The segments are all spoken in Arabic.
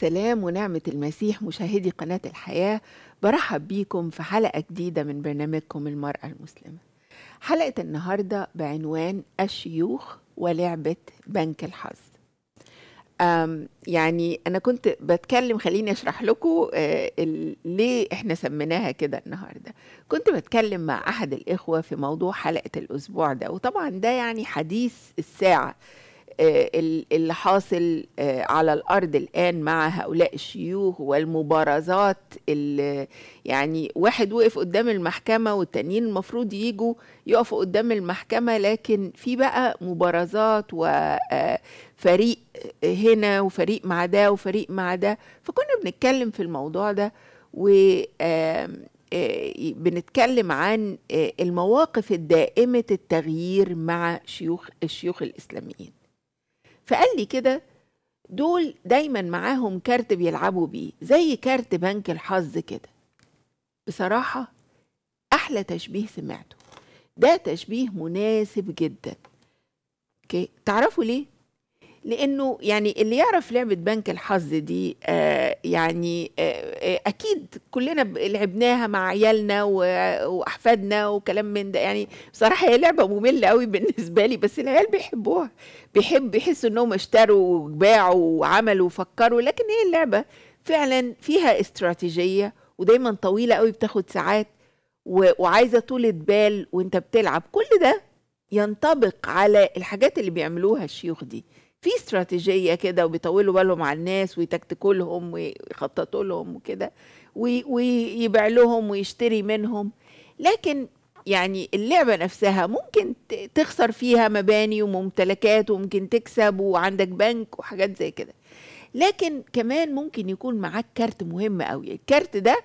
سلام ونعمة المسيح مشاهدي قناة الحياة برحب بيكم في حلقة جديدة من برنامجكم المرأة المسلمة حلقة النهاردة بعنوان الشيوخ ولعبة بنك الحظ أم يعني أنا كنت بتكلم خليني أشرح لكم آه، ليه إحنا سميناها كده النهاردة كنت بتكلم مع أحد الإخوة في موضوع حلقة الأسبوع ده وطبعا ده يعني حديث الساعة آه، اللي حاصل آه، على الارض الان مع هؤلاء الشيوخ والمبارزات اللي يعني واحد وقف قدام المحكمه والتانيين المفروض يجوا يقفوا قدام المحكمه لكن في بقى مبارزات وفريق آه، هنا وفريق مع ده وفريق مع ده فكنا بنتكلم في الموضوع ده و بنتكلم عن المواقف الدائمة التغيير مع شيوخ الشيوخ الإسلاميين فقال لي كده دول دايما معاهم كارت بيلعبوا بيه زي كارت بنك الحظ كده بصراحة أحلى تشبيه سمعته ده تشبيه مناسب جدا اوكي تعرفوا ليه لانه يعني اللي يعرف لعبه بنك الحظ دي آه يعني آه, آه، اكيد كلنا لعبناها مع عيالنا واحفادنا وكلام من ده يعني بصراحه هي لعبه ممله قوي بالنسبه لي بس العيال بيحبوها بيحب يحسوا انهم اشتروا وباعوا وعملوا وفكروا لكن هي اللعبه فعلا فيها استراتيجيه ودايما طويله قوي بتاخد ساعات وعايزه طولة بال وانت بتلعب كل ده ينطبق على الحاجات اللي بيعملوها الشيوخ دي في استراتيجيه كده وبيطولوا بالهم على الناس ويتكتكوا لهم ويخططوا لهم وكده ويبيع لهم ويشتري منهم لكن يعني اللعبه نفسها ممكن تخسر فيها مباني وممتلكات وممكن تكسب وعندك بنك وحاجات زي كده لكن كمان ممكن يكون معاك كارت مهم قوي الكارت ده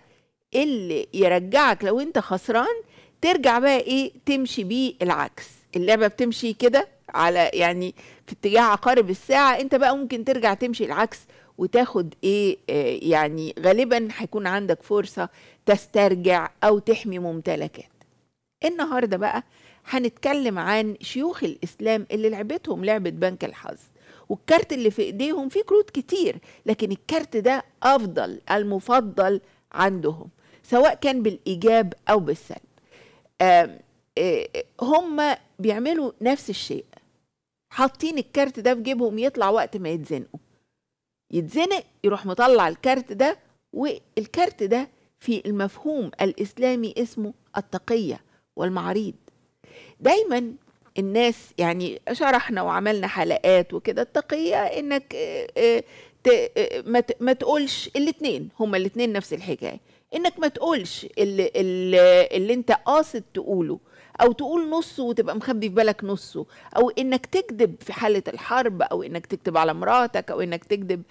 اللي يرجعك لو انت خسران ترجع بقى ايه تمشي بيه العكس اللعبه بتمشي كده على يعني في اتجاه عقارب الساعة انت بقى ممكن ترجع تمشي العكس وتاخد ايه آه، يعني غالبا هيكون عندك فرصة تسترجع او تحمي ممتلكات النهاردة بقى هنتكلم عن شيوخ الاسلام اللي لعبتهم لعبة بنك الحظ والكارت اللي في ايديهم فيه كروت كتير لكن الكارت ده افضل المفضل عندهم سواء كان بالايجاب او بالسلب آه، هم بيعملوا نفس الشيء حاطين الكارت ده في جيبهم يطلع وقت ما يتزنقوا يتزنق يروح مطلع الكارت ده والكارت ده في المفهوم الإسلامي اسمه التقية والمعريض دايما الناس يعني شرحنا وعملنا حلقات وكده التقية انك آه، آه، آه، ما تقولش الاتنين هما الاتنين نفس الحكاية انك ما تقولش اللي, اللي انت قاصد تقوله او تقول نصه وتبقى مخبي في بالك نصه او انك تكذب في حاله الحرب او انك تكذب على مراتك او انك تكذب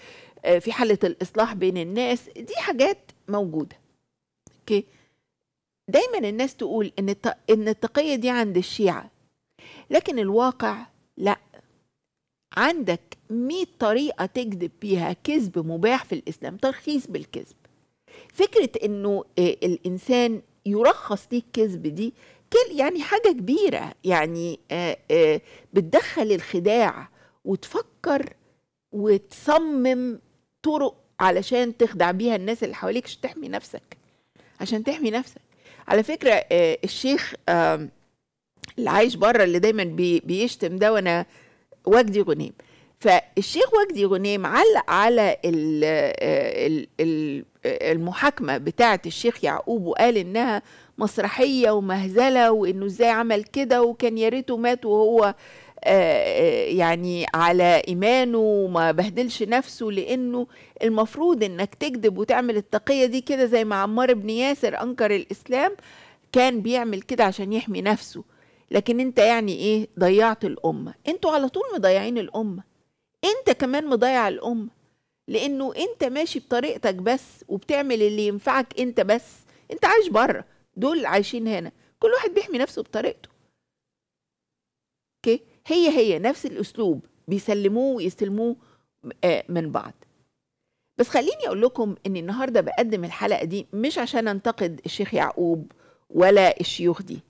آه، في حاله الاصلاح بين الناس دي حاجات موجوده اوكي دايما الناس تقول ان ان التقيه دي عند الشيعه لكن الواقع لا عندك 100 طريقة تكذب بيها كذب مباح في الإسلام ترخيص بالكذب فكرة إنه آه، الإنسان يرخص ليه الكذب دي كل يعني حاجه كبيره يعني آه، آه، بتدخل الخداع وتفكر وتصمم طرق علشان تخدع بيها الناس اللي حواليك عشان تحمي نفسك عشان تحمي نفسك على فكره آه، الشيخ اللي عايش بره اللي دايما بيشتم ده وانا وجدي غنيم فالشيخ وجدي غنيم علق على المحاكمه بتاعه الشيخ يعقوب وقال انها مسرحيه ومهزله وانه ازاي عمل كده وكان يا ريته مات وهو آه، آه، يعني على ايمانه وما بهدلش نفسه لانه المفروض انك تكذب وتعمل التقيه دي كده زي ما عمار بن ياسر انكر الاسلام كان بيعمل كده عشان يحمي نفسه لكن انت يعني ايه ضيعت الامه انتوا على طول مضيعين الامه انت كمان مضيع الامه لانه انت ماشي بطريقتك بس وبتعمل اللي ينفعك انت بس انت عايش بره دول عايشين هنا كل واحد بيحمي نفسه بطريقته اوكي هي هي نفس الاسلوب بيسلموه ويستلموه آه، من بعض بس خليني اقول لكم ان النهارده بقدم الحلقه دي مش عشان انتقد الشيخ يعقوب ولا الشيوخ دي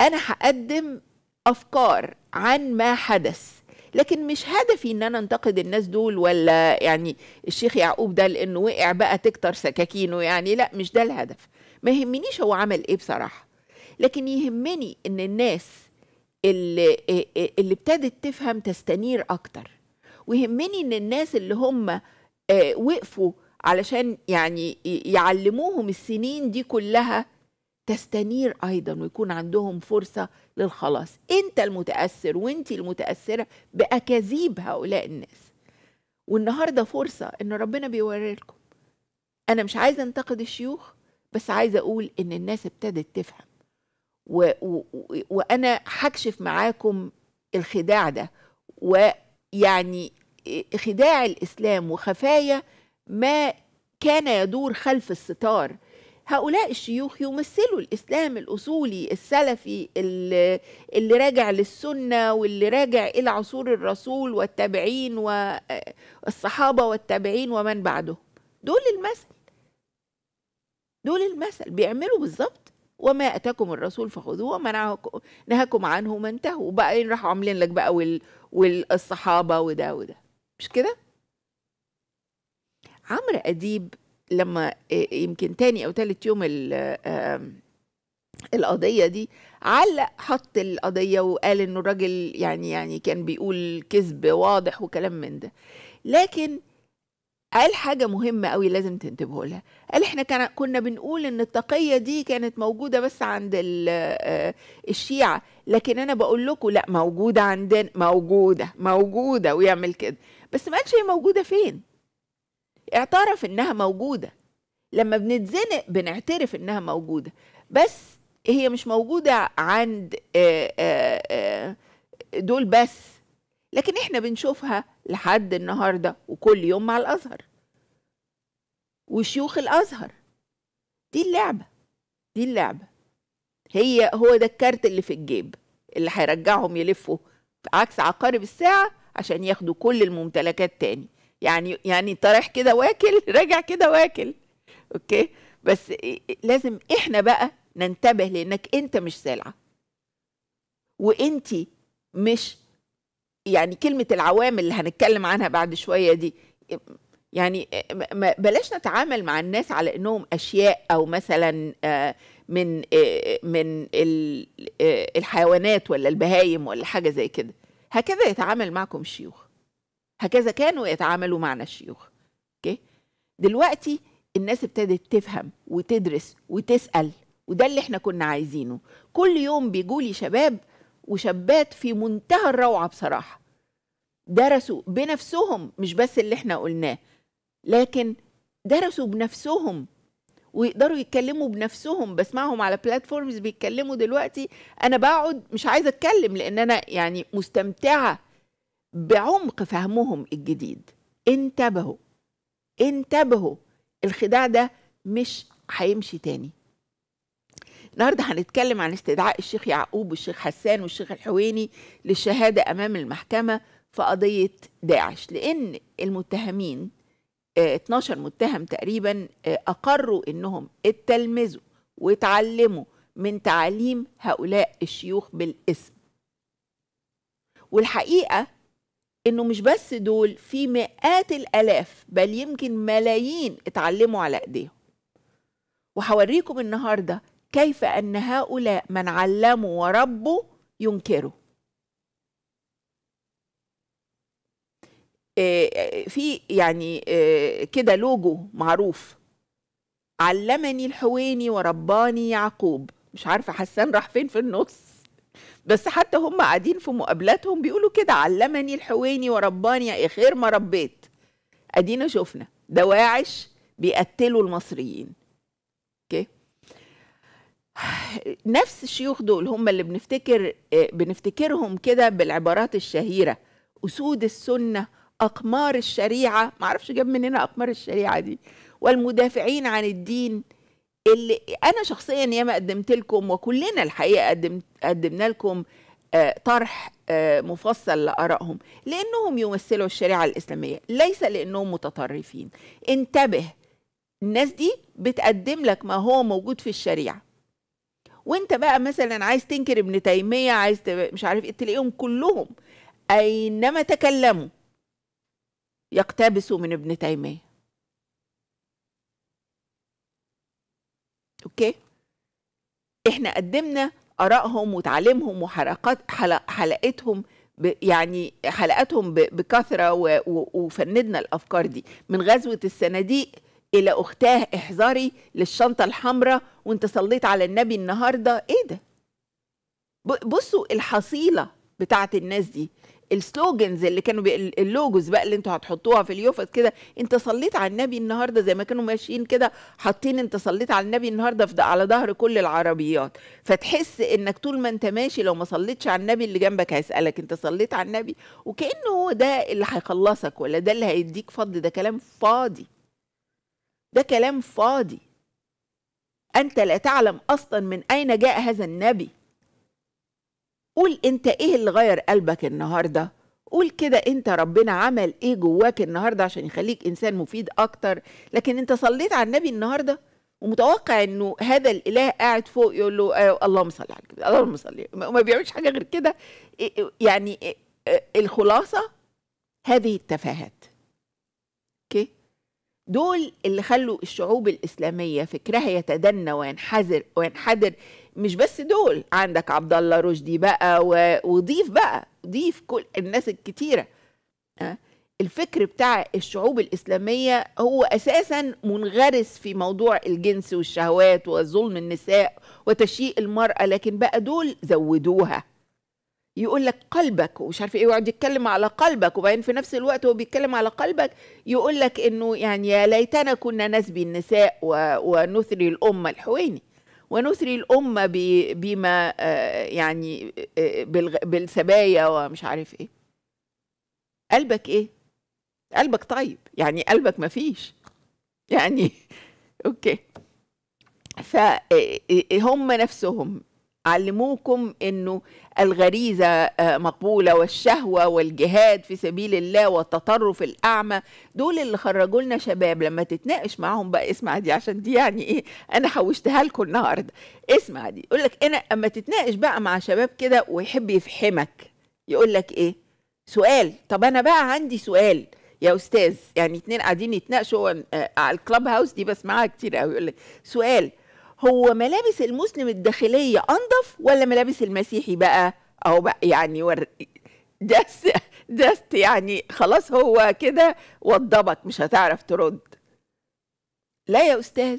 انا هقدم افكار عن ما حدث لكن مش هدفي ان انا انتقد الناس دول ولا يعني الشيخ يعقوب ده لانه وقع بقى تكتر سكاكينه يعني لا مش ده الهدف ما يهمنيش هو عمل ايه بصراحه لكن يهمني ان الناس اللي اللي ابتدت تفهم تستنير اكتر ويهمني ان الناس اللي هم آه، وقفوا علشان يعني يعلموهم السنين دي كلها تستنير ايضا ويكون عندهم فرصه للخلاص انت المتاثر وانت المتاثره باكاذيب هؤلاء الناس والنهارده فرصه ان ربنا بيوري لكم انا مش عايزه انتقد الشيوخ بس عايزه اقول ان الناس ابتدت تفهم و... و... وانا هكشف معاكم الخداع ده ويعني خداع الاسلام وخفايا ما كان يدور خلف الستار هؤلاء الشيوخ يمثلوا الاسلام الاصولي السلفي اللي, اللي راجع للسنه واللي راجع الى عصور الرسول والتابعين والصحابه والتابعين ومن بعدهم دول المثل دول المثل بيعملوا بالظبط وما اتاكم الرسول فخذوه وما نهاكم عنه ما انتهوا وبعدين راحوا عاملين لك بقى وال... والصحابه وده وده مش كده عمرو اديب لما آه، يمكن تاني او تالت يوم القضية دي علق حط القضية وقال إنه الراجل يعني يعني كان بيقول كذب واضح وكلام من ده لكن قال حاجة مهمة قوي لازم تنتبهوا لها قال احنا كان كنا بنقول ان التقية دي كانت موجودة بس عند آه، الشيعة لكن انا بقول لكم لا موجودة عندنا موجودة موجودة ويعمل كده بس ما قالش هي موجودة فين اعترف انها موجودة لما بنتزنق بنعترف انها موجودة بس هي مش موجودة عند آه، آه، دول بس لكن احنا بنشوفها لحد النهارده وكل يوم مع الازهر وشيوخ الازهر دي اللعبه دي اللعبه هي هو ده الكارت اللي في الجيب اللي هيرجعهم يلفوا عكس عقارب الساعه عشان ياخدوا كل الممتلكات تاني يعني يعني طرح كده واكل راجع كده واكل اوكي بس لازم احنا بقى ننتبه لانك انت مش سلعه وانت مش يعني كلمه العوامل اللي هنتكلم عنها بعد شويه دي يعني بلاش نتعامل مع الناس على انهم اشياء او مثلا آه، من آه، من آه، الحيوانات ولا البهايم ولا حاجه زي كده هكذا يتعامل معكم الشيوخ هكذا كانوا يتعاملوا معنا الشيوخ اوكي دلوقتي الناس ابتدت تفهم وتدرس وتسال وده اللي احنا كنا عايزينه كل يوم بيجولي شباب وشابات في منتهى الروعه بصراحه درسوا بنفسهم مش بس اللي احنا قلناه لكن درسوا بنفسهم ويقدروا يتكلموا بنفسهم بسمعهم على بلاتفورمز بيتكلموا دلوقتي انا بقعد مش عايزه اتكلم لان انا يعني مستمتعه بعمق فهمهم الجديد انتبهوا انتبهوا الخداع ده مش هيمشي تاني النهارده هنتكلم عن استدعاء الشيخ يعقوب والشيخ حسان والشيخ الحويني للشهاده امام المحكمه في قضيه داعش لان المتهمين 12 آه، متهم تقريبا آه، اقروا انهم اتلمذوا واتعلموا من تعاليم هؤلاء الشيوخ بالاسم والحقيقه انه مش بس دول في مئات الالاف بل يمكن ملايين اتعلموا على ايديهم وهوريكم النهارده كيف أن هؤلاء من علموا وربوا ينكروا آه، آه، في يعني آه، كده لوجو معروف علمني الحويني ورباني يعقوب مش عارفه حسان راح فين في النص بس حتى هم قاعدين في مقابلاتهم بيقولوا كده علمني الحويني ورباني خير ما ربيت ادينا شفنا دواعش بيقتلوا المصريين نفس الشيوخ دول هم اللي بنفتكر آه، بنفتكرهم كده بالعبارات الشهيرة أسود السنة أقمار الشريعة معرفش جاب مننا أقمار الشريعة دي والمدافعين عن الدين اللي أنا شخصيا ياما قدمت لكم وكلنا الحقيقة قدمت قدمنا لكم آه، طرح آه، مفصل لآرائهم لأنهم يمثلوا الشريعة الإسلامية ليس لأنهم متطرفين انتبه الناس دي بتقدم لك ما هو موجود في الشريعة وانت بقى مثلا عايز تنكر ابن تيميه عايز تب... مش عارف ايه تلاقيهم كلهم اينما تكلموا يقتبسوا من ابن تيميه اوكي احنا قدمنا ارائهم وتعليمهم وحلقات حلق حلقتهم ب... يعني حلقاتهم بكثره وفندنا الافكار دي من غزوه الصناديق الى اختاه احذري للشنطه الحمراء وانت صليت على النبي النهارده ايه ده بصوا الحصيله بتاعت الناس دي السلوجنز اللي كانوا بي... اللوجوز بقى اللي انتوا هتحطوها في اليوفت كده انت صليت على النبي النهارده زي ما كانوا ماشيين كده حاطين انت صليت على النبي النهارده في على ظهر كل العربيات فتحس انك طول ما انت ماشي لو ما صليتش على النبي اللي جنبك هيسالك انت صليت على النبي وكانه هو ده اللي هيخلصك ولا ده اللي هيديك فضل ده كلام فاضي ده كلام فاضي أنت لا تعلم أصلا من أين جاء هذا النبي قول أنت إيه اللي غير قلبك النهارده قول كده أنت ربنا عمل إيه جواك النهارده عشان يخليك إنسان مفيد أكتر لكن أنت صليت على النبي النهارده ومتوقع انه هذا الاله قاعد فوق يقول له آه اللهم صل على النبي اللهم صل وما بيعملش حاجه غير كده إيه، إيه، يعني إيه، الخلاصه هذه التفاهات اوكي دول اللي خلوا الشعوب الإسلامية فكرها يتدنى وينحذر وينحدر مش بس دول عندك عبد الله رشدي بقى و... وضيف بقى ضيف كل الناس الكتيرة آه، الفكر بتاع الشعوب الإسلامية هو أساسا منغرس في موضوع الجنس والشهوات وظلم النساء وتشييء المرأة لكن بقى دول زودوها يقول لك قلبك ومش عارف ايه يقعد يتكلم على قلبك وبعدين في نفس الوقت هو بيتكلم على قلبك يقول لك انه يعني يا ليتنا كنا نسبي النساء ونثري الامه الحويني ونثري الامه بما آه، يعني آه، بالسبايا ومش عارف ايه قلبك ايه قلبك طيب يعني قلبك ما فيش يعني اوكي فهم آه، نفسهم علموكم انه الغريزه آه، مقبوله والشهوه والجهاد في سبيل الله والتطرف الاعمى دول اللي خرجوا لنا شباب لما تتناقش معاهم بقى اسمع دي عشان دي يعني ايه انا حوشتها لكم النهارده اسمع دي يقول لك انا اما تتناقش بقى مع شباب كده ويحب يفحمك يقول لك ايه سؤال طب انا بقى عندي سؤال يا استاذ يعني اتنين قاعدين يتناقشوا آه، على الكلاب هاوس دي بسمعها كتير قوي يقول لك سؤال هو ملابس المسلم الداخليه انضف ولا ملابس المسيحي بقى اهو بقى يعني ور... دست دست يعني خلاص هو كده وضبك مش هتعرف ترد لا يا استاذ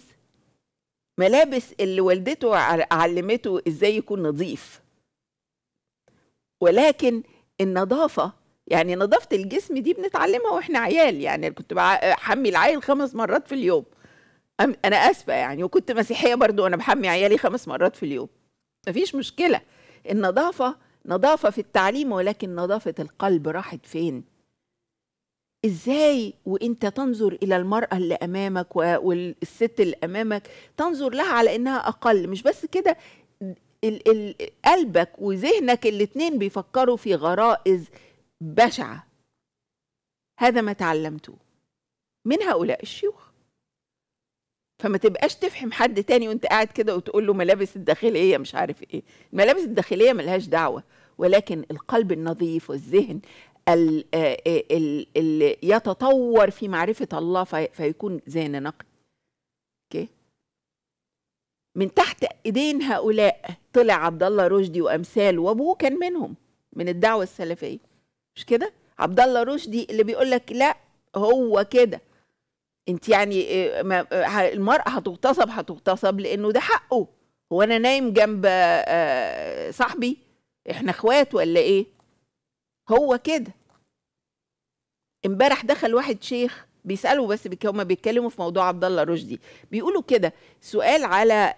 ملابس اللي والدته علمته ازاي يكون نظيف ولكن النظافه يعني نظافه الجسم دي بنتعلمها واحنا عيال يعني كنت حمي العيل خمس مرات في اليوم انا اسفه يعني وكنت مسيحيه برضو انا بحمي عيالي خمس مرات في اليوم مفيش مشكله النظافه نظافه في التعليم ولكن نظافه القلب راحت فين ازاي وانت تنظر الى المراه اللي امامك والست اللي امامك تنظر لها على انها اقل مش بس كده ال ال قلبك وذهنك الاتنين بيفكروا في غرائز بشعه هذا ما تعلمته من هؤلاء الشيوخ فما تبقاش تفهم حد تاني وانت قاعد كده وتقول له ملابس الداخليه مش عارف ايه الملابس الداخليه ملهاش دعوه ولكن القلب النظيف والذهن اللي آه، آه، يتطور في معرفه الله فيكون ذهن نقي اوكي من تحت ايدين هؤلاء طلع عبد الله رشدي وامثاله وابوه كان منهم من الدعوه السلفيه مش كده عبد الله رشدي اللي بيقول لك لا هو كده انت يعني آه، آه، المرأة هتغتصب هتغتصب لأنه ده حقه هو أنا نايم جنب آه، صاحبي احنا اخوات ولا ايه هو كده امبارح دخل واحد شيخ بيسالوا بس هما بيتكلموا في موضوع عبد الله رشدي بيقولوا كده سؤال على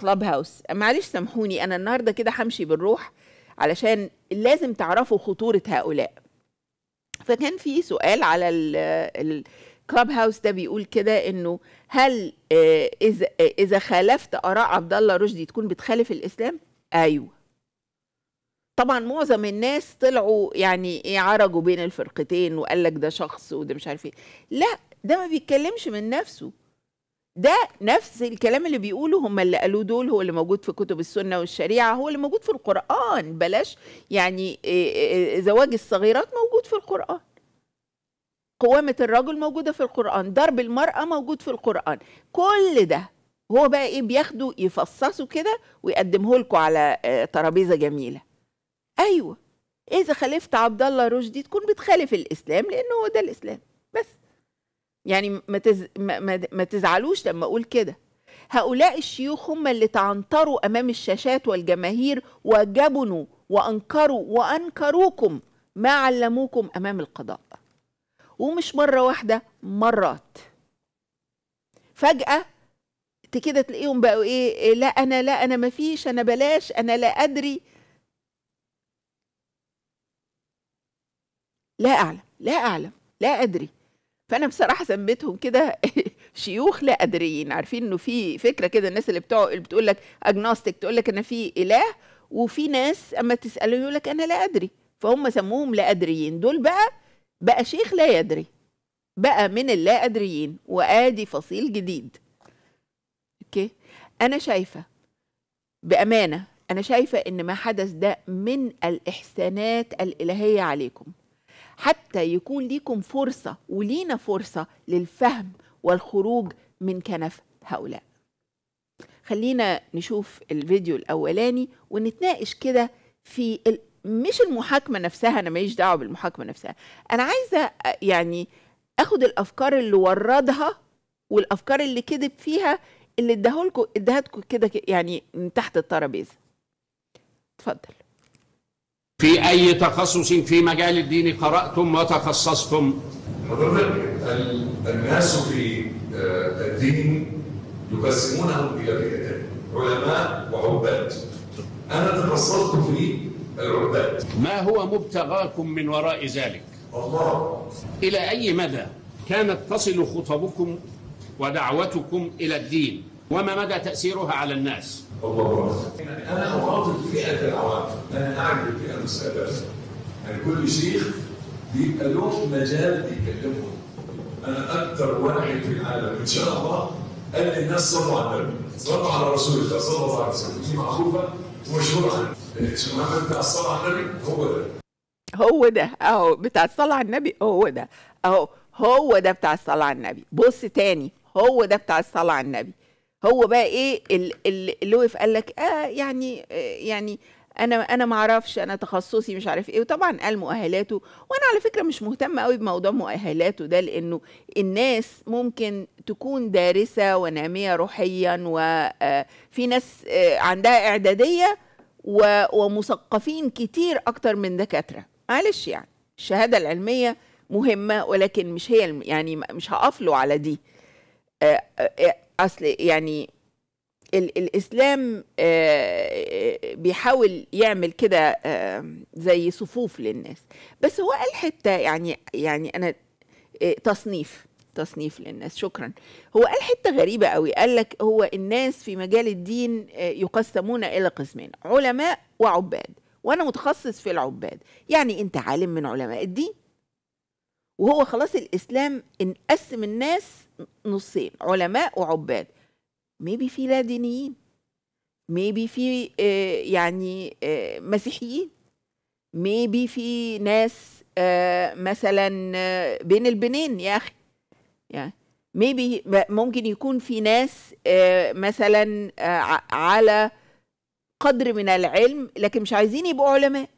كلاب هاوس معلش سامحوني انا النهارده كده همشي بالروح علشان لازم تعرفوا خطوره هؤلاء فكان في سؤال على الـ الـ كلاب هاوس ده بيقول كده انه هل آه، اذا آه، اذا خالفت اراء عبد الله رشدي تكون بتخالف الاسلام؟ ايوه. طبعا معظم الناس طلعوا يعني ايه عرجوا بين الفرقتين وقال لك ده شخص وده مش عارف ايه. لا ده ما بيتكلمش من نفسه. ده نفس الكلام اللي بيقوله هم اللي قالوه دول هو اللي موجود في كتب السنه والشريعه هو اللي موجود في القران بلاش يعني آه، زواج الصغيرات موجود في القران قوامة الرجل موجودة في القرآن ضرب المرأة موجود في القرآن كل ده هو بقى ايه بياخده يفصصه كده ويقدمه لكم على آه، ترابيزة جميلة ايوه اذا خالفت عبد الله رشدي تكون بتخالف الاسلام لأنه هو ده الاسلام بس يعني ما, تز... ما... ما تزعلوش لما اقول كده هؤلاء الشيوخ هم اللي تعنتروا امام الشاشات والجماهير وجبنوا وانكروا وانكروكم ما علموكم امام القضاء ومش مرة واحدة مرات فجأة كده تلاقيهم بقوا إيه،, ايه لا انا لا انا مفيش انا بلاش انا لا ادري لا اعلم لا اعلم لا ادري فانا بصراحه سميتهم كده شيوخ لا ادريين عارفين انه في فكره كده الناس اللي بتوع اللي بتقول لك اجنوستيك تقول لك انا في اله وفي ناس اما تساله يقول لك انا لا ادري فهم سموهم لا ادريين دول بقى بقى شيخ لا يدري بقى من اللا أدريين وآدي فصيل جديد أوكي أنا شايفة بأمانة أنا شايفة إن ما حدث ده من الإحسانات الإلهية عليكم حتى يكون ليكم فرصة ولينا فرصة للفهم والخروج من كنف هؤلاء خلينا نشوف الفيديو الأولاني ونتناقش كده في مش المحاكمه نفسها انا ماليش دعوه بالمحاكمه نفسها انا عايزه آه، يعني اخد الافكار اللي وردها والافكار اللي كذب فيها اللي اداهولكوا اداهاتكوا كده يعني من تحت الترابيزه اتفضل في اي تخصص في مجال الدين قراتم وتخصصتم حضرتك الناس في آه، الدين يقسمونهم الى فئتين علماء وعباد انا تخصصت في العباد ما هو مبتغاكم من وراء ذلك الله إلى أي مدى كانت تصل خطبكم ودعوتكم إلى الدين وما مدى تأثيرها على الناس الله أنا أخاطب فئة العوام أنا أعرف فئة مسألة يعني كل شيخ بيبقى له مجال يكلمهم. أنا أكثر واحد في العالم إن شاء الله قال للناس صلوا على النبي صلوا على رسول الله صلى الله عليه وسلم دي معروفة ومشهورة عنه هو ده هو ده اهو بتاع الصلاه على النبي هو ده اهو هو ده بتاع الصلاه على النبي بص تاني هو ده بتاع الصلاه على النبي هو بقى ايه اللي وقف قال لك اه يعني آه يعني انا انا ما اعرفش انا تخصصي مش عارف ايه وطبعا قال مؤهلاته وانا على فكره مش مهتمه قوي بموضوع مؤهلاته ده لانه الناس ممكن تكون دارسه وناميه روحيا وفي آه، ناس آه، عندها اعداديه و... ومثقفين كتير أكتر من دكاترة معلش يعني الشهادة العلمية مهمة ولكن مش هي الم... يعني مش هقفلوا على دي آه، آه، آه، أصل يعني ال... الإسلام بيحاول يعمل كده زي صفوف للناس بس هو قال حتة يعني يعني أنا تصنيف تصنيف للناس شكرا هو قال حتة غريبة قوي قال لك هو الناس في مجال الدين آه، يقسمون إلى قسمين علماء وعباد وأنا متخصص في العباد يعني أنت عالم من علماء الدين وهو خلاص الإسلام انقسم الناس نصين علماء وعباد ميبي في لا دينيين ميبي في آه، يعني آه، مسيحيين ميبي في ناس مثلا بين البنين يا اخي يعني ميبي ممكن يكون في ناس آه، مثلا آه، على قدر من العلم لكن مش عايزين يبقوا علماء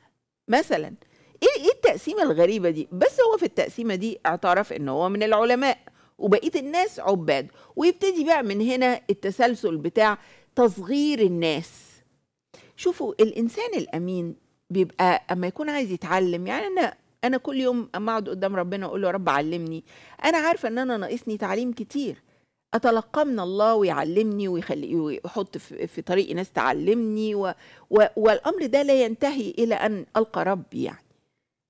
مثلا ايه ايه التقسيمه الغريبه دي بس هو في التقسيمه دي اعترف ان هو من العلماء وبقيه الناس عباد ويبتدي بقى من هنا التسلسل بتاع تصغير الناس شوفوا الانسان الامين بيبقى اما يكون عايز يتعلم يعني انا انا كل يوم اما اقعد قدام ربنا اقول له يا رب علمني انا عارفه ان انا ناقصني تعليم كتير اتلقى من الله ويعلمني ويخلي ويحط في, طريق ناس تعلمني و و والامر ده لا ينتهي الى ان القى ربي يعني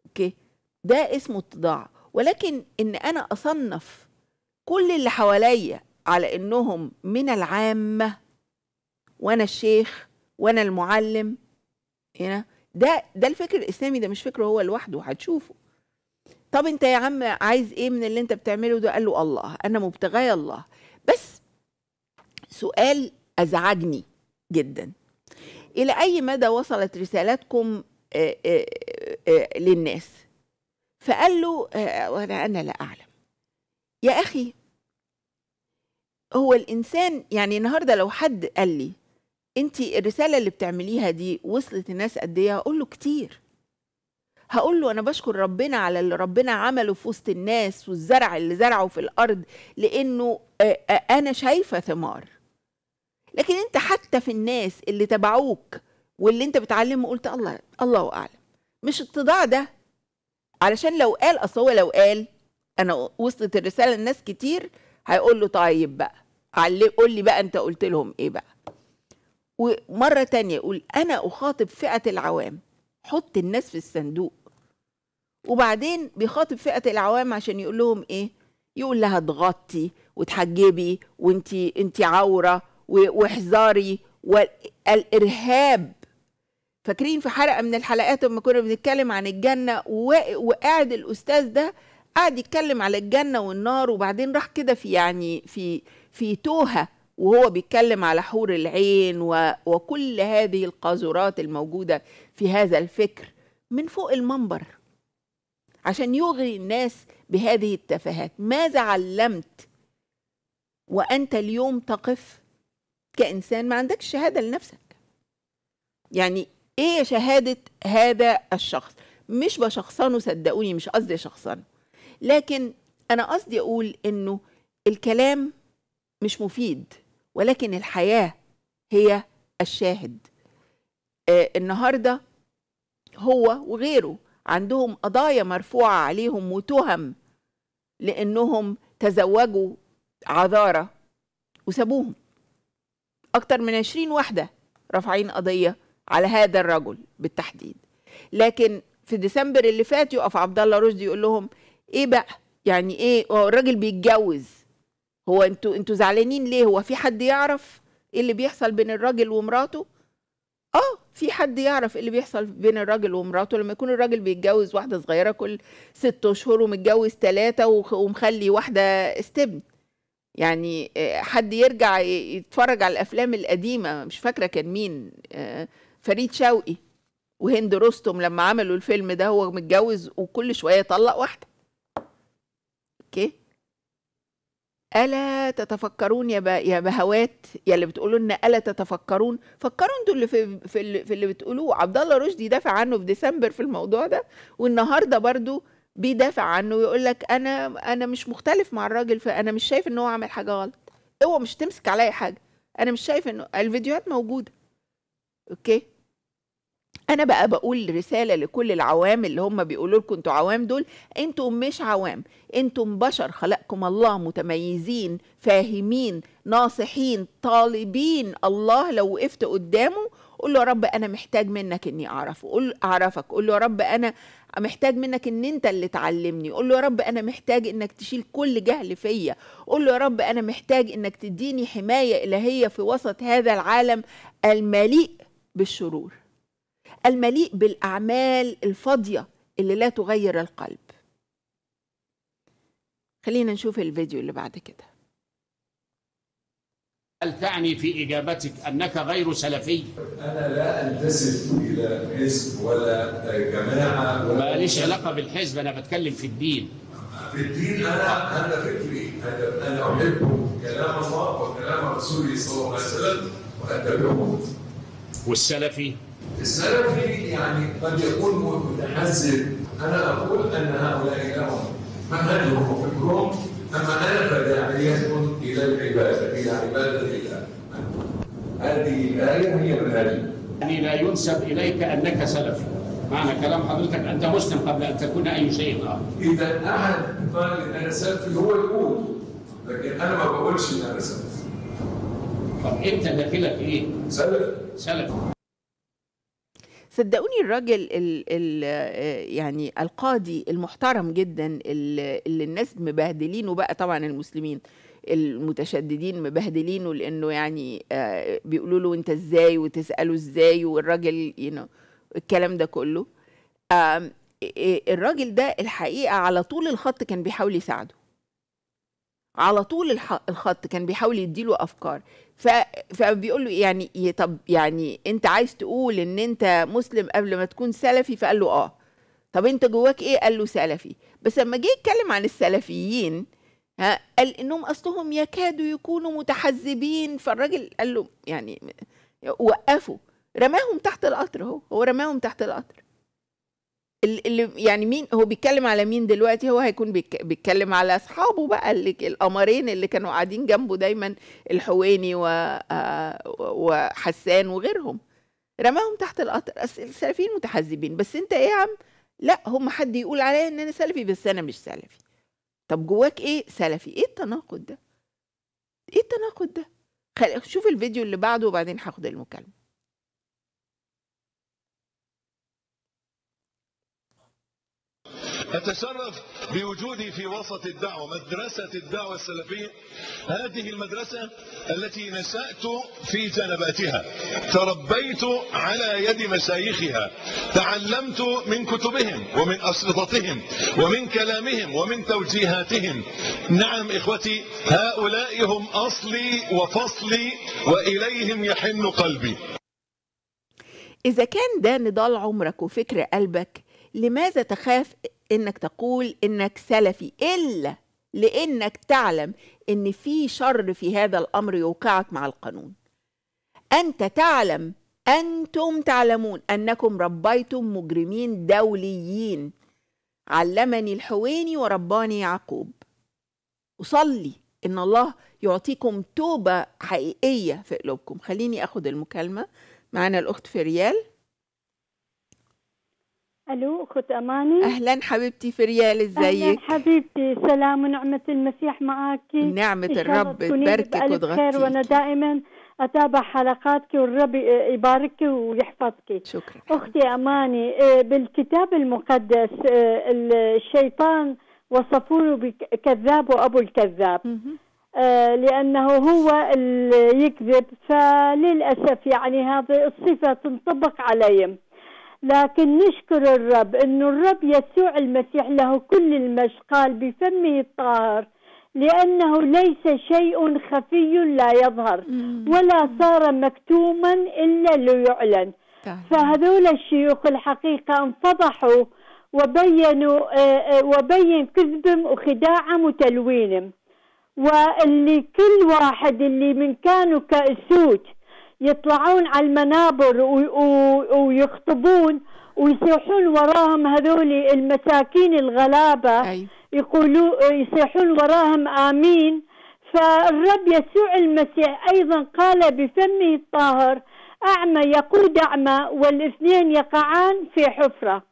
اوكي ده اسمه اتضاع ولكن ان انا اصنف كل اللي حواليا على انهم من العامه وانا الشيخ وانا المعلم هنا ده ده الفكر الاسلامي ده مش فكره هو لوحده هتشوفه طب انت يا عم عايز ايه من اللي انت بتعمله ده قال له الله انا مبتغاي الله بس سؤال ازعجني جدا الى اي مدى وصلت رسالتكم آه، آه، آه، للناس فقال له انا لا اعلم يا اخي هو الانسان يعني النهارده لو حد قال لي انت الرساله اللي بتعمليها دي وصلت الناس قد ايه هقول له كتير هقول له انا بشكر ربنا على اللي ربنا عمله في وسط الناس والزرع اللي زرعه في الارض لانه انا شايفه ثمار لكن انت حتى في الناس اللي تبعوك واللي انت بتعلمه قلت الله الله اعلم مش اتضاع ده علشان لو قال اصل هو لو قال انا وصلت الرساله لناس كتير هيقول له طيب بقى قول لي بقى انت قلت لهم ايه بقى ومرة تانية يقول أنا أخاطب فئة العوام حط الناس في الصندوق وبعدين بيخاطب فئة العوام عشان يقول لهم إيه يقول لها تغطي وتحجبي وانتي انتي عورة واحذري والإرهاب فاكرين في حلقة من الحلقات لما كنا بنتكلم عن الجنة وقاعد الأستاذ ده قاعد يتكلم على الجنة والنار وبعدين راح كده في يعني في في توهة وهو بيتكلم على حور العين و... وكل هذه القاذورات الموجودة في هذا الفكر من فوق المنبر عشان يغري الناس بهذه التفاهات ماذا علمت وأنت اليوم تقف كإنسان ما عندكش شهادة لنفسك يعني إيه شهادة هذا الشخص مش بشخصنه صدقوني مش قصدي شخصنه لكن أنا قصدي أقول إنه الكلام مش مفيد ولكن الحياه هي الشاهد آه النهارده هو وغيره عندهم قضايا مرفوعه عليهم وتهم لانهم تزوجوا عذاره وسابوهم اكتر من 20 واحده رافعين قضيه على هذا الرجل بالتحديد لكن في ديسمبر اللي فات يقف عبد الله رشدي يقول لهم ايه بقى يعني ايه هو الراجل بيتجوز هو انتوا انتوا زعلانين ليه هو في حد يعرف ايه اللي بيحصل بين الراجل ومراته اه في حد يعرف ايه اللي بيحصل بين الراجل ومراته لما يكون الراجل بيتجوز واحده صغيره كل ست اشهر ومتجوز ثلاثه ومخلي واحده استبن يعني آه، حد يرجع يتفرج على الافلام القديمه مش فاكره كان مين آه، فريد شوقي وهند رستم لما عملوا الفيلم ده هو متجوز وكل شويه طلق واحده اوكي ألا تتفكرون يا يا بهوات يا اللي بتقولوا لنا ألا تتفكرون فكروا انتوا اللي في, في, اللي في اللي بتقولوه عبد الله رشدي دافع عنه في ديسمبر في الموضوع ده والنهارده برضو بيدافع عنه ويقول لك انا انا مش مختلف مع الراجل فانا مش شايف ان هو عمل حاجه غلط اوعى مش تمسك عليا حاجه انا مش شايف انه الفيديوهات موجوده اوكي انا بقى بقول رساله لكل العوام اللي هم بيقولوا لكم انتوا عوام دول انتم مش عوام انتم بشر خلقكم الله متميزين فاهمين ناصحين طالبين الله لو وقفت قدامه قول له يا رب انا محتاج منك اني اعرفه قول اعرفك قول له يا رب انا محتاج منك ان انت اللي تعلمني قول له يا رب انا محتاج انك تشيل كل جهل فيا قول له يا رب انا محتاج انك تديني حمايه الهيه في وسط هذا العالم المليء بالشرور المليء بالاعمال الفاضيه اللي لا تغير القلب خلينا نشوف الفيديو اللي بعد كده هل تعني في إجابتك أنك غير سلفي؟ أنا لا أنتسب إلى حزب ولا جماعة ولا ماليش علاقة بالحزب أنا بتكلم في الدين في الدين أنا أنا فكري أنا, أنا أحب كلام الله وكلام رسوله صلى الله عليه وسلم وأتبعه والسلفي؟ السلفي يعني قد يكون متحزب أنا أقول أن هؤلاء لهم منهجهم وفكرهم أما أنا فداعية إلى العبادة إلى عبادة الله هذه الآية هي منهجي يعني لا ينسب إليك أنك سلفي معنى كلام حضرتك أنت مسلم قبل أن تكون أي شيء آخر إذا أحد قال أنا سلفي هو يقول لكن أنا ما بقولش أن أنا سلفي طب أنت داخلك إيه؟ سلف سلف صدقوني الراجل ال ال آه، يعني القاضي المحترم جدا اللي الناس مبهدلينه بقى طبعا المسلمين المتشددين مبهدلينه لانه يعني آه، بيقولوا له انت ازاي وتساله ازاي والراجل يو you know الكلام ده كله الراجل ده الحقيقه على طول الخط كان بيحاول يساعده على طول الخط كان بيحاول يديله افكار ف... فبيقول له يعني طب يعني انت عايز تقول ان انت مسلم قبل ما تكون سلفي فقال له اه طب انت جواك ايه قال له سلفي بس لما جه يتكلم عن السلفيين ها قال انهم اصلهم يكادوا يكونوا متحزبين فالراجل قال له يعني وقفوا رماهم تحت القطر اهو هو رماهم تحت القطر اللي يعني مين هو بيتكلم على مين دلوقتي هو هيكون بيتكلم على اصحابه بقى اللي القمرين اللي كانوا قاعدين جنبه دايما الحويني آه، وحسان وغيرهم رماهم تحت القطر السلفيين متحزبين بس انت ايه يا عم لا هم حد يقول عليا ان انا سلفي بس انا مش سلفي طب جواك ايه سلفي ايه التناقض ده ايه التناقض ده خل... شوف الفيديو اللي بعده وبعدين هاخد المكالمه أتشرف بوجودي في وسط الدعوة مدرسة الدعوة السلفية هذه المدرسة التي نشأت في جنباتها تربيت على يد مشايخها تعلمت من كتبهم ومن أشرطتهم ومن كلامهم ومن توجيهاتهم نعم إخوتي هؤلاء هم أصلي وفصلي وإليهم يحن قلبي إذا كان ده نضال عمرك وفكر قلبك لماذا تخاف انك تقول انك سلفي الا لانك تعلم ان في شر في هذا الامر يوقعك مع القانون انت تعلم انتم تعلمون انكم ربيتم مجرمين دوليين علمني الحويني ورباني يعقوب اصلي ان الله يعطيكم توبه حقيقيه في قلوبكم خليني اخد المكالمه معانا الاخت فريال الو اخت اماني اهلا حبيبتي فريال ازيك اهلا حبيبتي سلام ونعمه المسيح معاكي نعمه الرب تباركك وتغطيك وانا دائما اتابع حلقاتك والرب يباركك ويحفظك شكرا اختي اماني إيه، بالكتاب المقدس إيه، الشيطان وصفوه كذاب وابو الكذاب إيه، لانه هو اللي يكذب فللاسف يعني هذه الصفه تنطبق عليهم لكن نشكر الرب انه الرب يسوع المسيح له كل المشقال بفمه الطاهر لانه ليس شيء خفي لا يظهر ولا صار مكتوما الا ليعلن طيب. فهذول الشيوخ الحقيقه انفضحوا وبينوا آه، آه، وبين كذبهم وخداعهم وتلوينهم واللي كل واحد اللي من كانوا كأسوت يطلعون على المنابر ويخطبون ويصيحون وراهم هذول المساكين الغلابة أي. يقولوا يصيحون وراهم آمين فالرب يسوع المسيح أيضا قال بفمه الطاهر أعمى يقود أعمى والاثنين يقعان في حفرة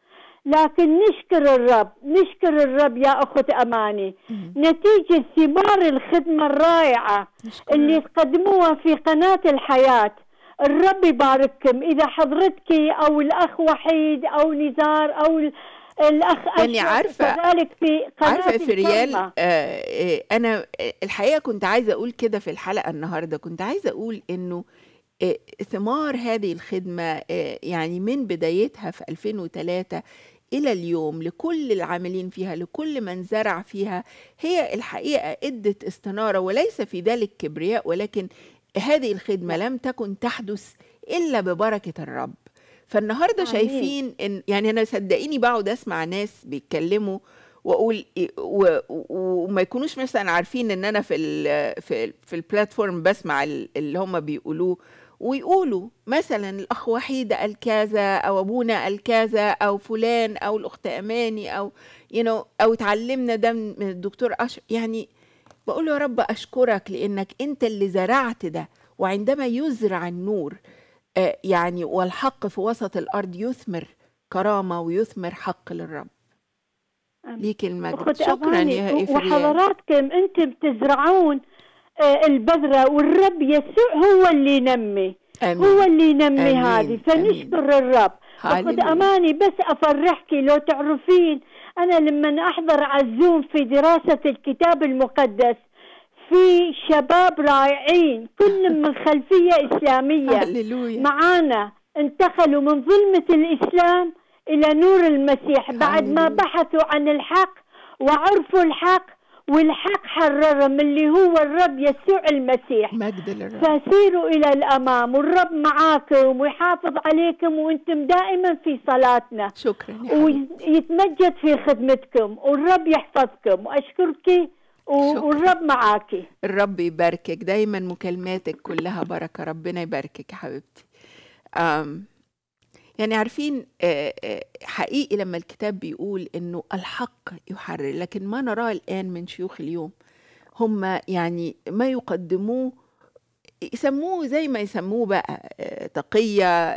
لكن نشكر الرب نشكر الرب يا أخت أماني نتيجة ثمار الخدمة الرائعة اللي تقدموها في قناة الحياة الرب يبارككم إذا حضرتك أو الأخ وحيد أو نزار أو الاخ يعني عارفه كذلك في قناه عارفه في ريال آه, آه انا الحقيقه كنت عايزه اقول كده في الحلقه النهارده كنت عايزه اقول انه آه، ثمار هذه الخدمة آه، يعني من بدايتها في 2003 إلى اليوم لكل العاملين فيها لكل من زرع فيها هي الحقيقة أدت استنارة وليس في ذلك كبرياء ولكن هذه الخدمة لم تكن تحدث إلا ببركة الرب فالنهاردة عميل. شايفين إن يعني أنا صدقيني بقعد أسمع ناس بيتكلموا واقول إيه، وما يكونوش مثلا عارفين ان انا في في, في البلاتفورم بسمع اللي هم بيقولوه ويقولوا مثلا الأخ وحيد قال كذا أو أبونا قال كذا أو فلان أو الأخت أماني أو you know أو اتعلمنا ده من الدكتور أشر يعني بقول له يا رب أشكرك لأنك أنت اللي زرعت ده وعندما يزرع النور آه، يعني والحق في وسط الأرض يثمر كرامة ويثمر حق للرب ليك المجد شكرا يا إفريان وحضراتكم أنتم بتزرعون آه، البذرة والرب يسوع هو اللي ينمي أمين. هو اللي ينمي أمين. هذه فنشكر أمين. الرب أخد أماني بس أفرحك لو تعرفين أنا لما أحضر عزوم في دراسة الكتاب المقدس في شباب رائعين كل من خلفية إسلامية معانا انتقلوا من ظلمة الإسلام إلى نور المسيح بعد ما بحثوا عن الحق وعرفوا الحق والحق من اللي هو الرب يسوع المسيح مجد للرب فسيروا إلى الأمام والرب معاكم ويحافظ عليكم وأنتم دائما في صلاتنا شكرا ويتمجد في خدمتكم والرب يحفظكم وأشكرك والرب معاكي الرب يباركك دايما مكالماتك كلها بركة ربنا يباركك يا حبيبتي يعني عارفين آه، آه، حقيقي لما الكتاب بيقول انه الحق يحرر لكن ما نراه الان من شيوخ اليوم هم يعني ما يقدموه يسموه زي ما يسموه بقى آه، تقية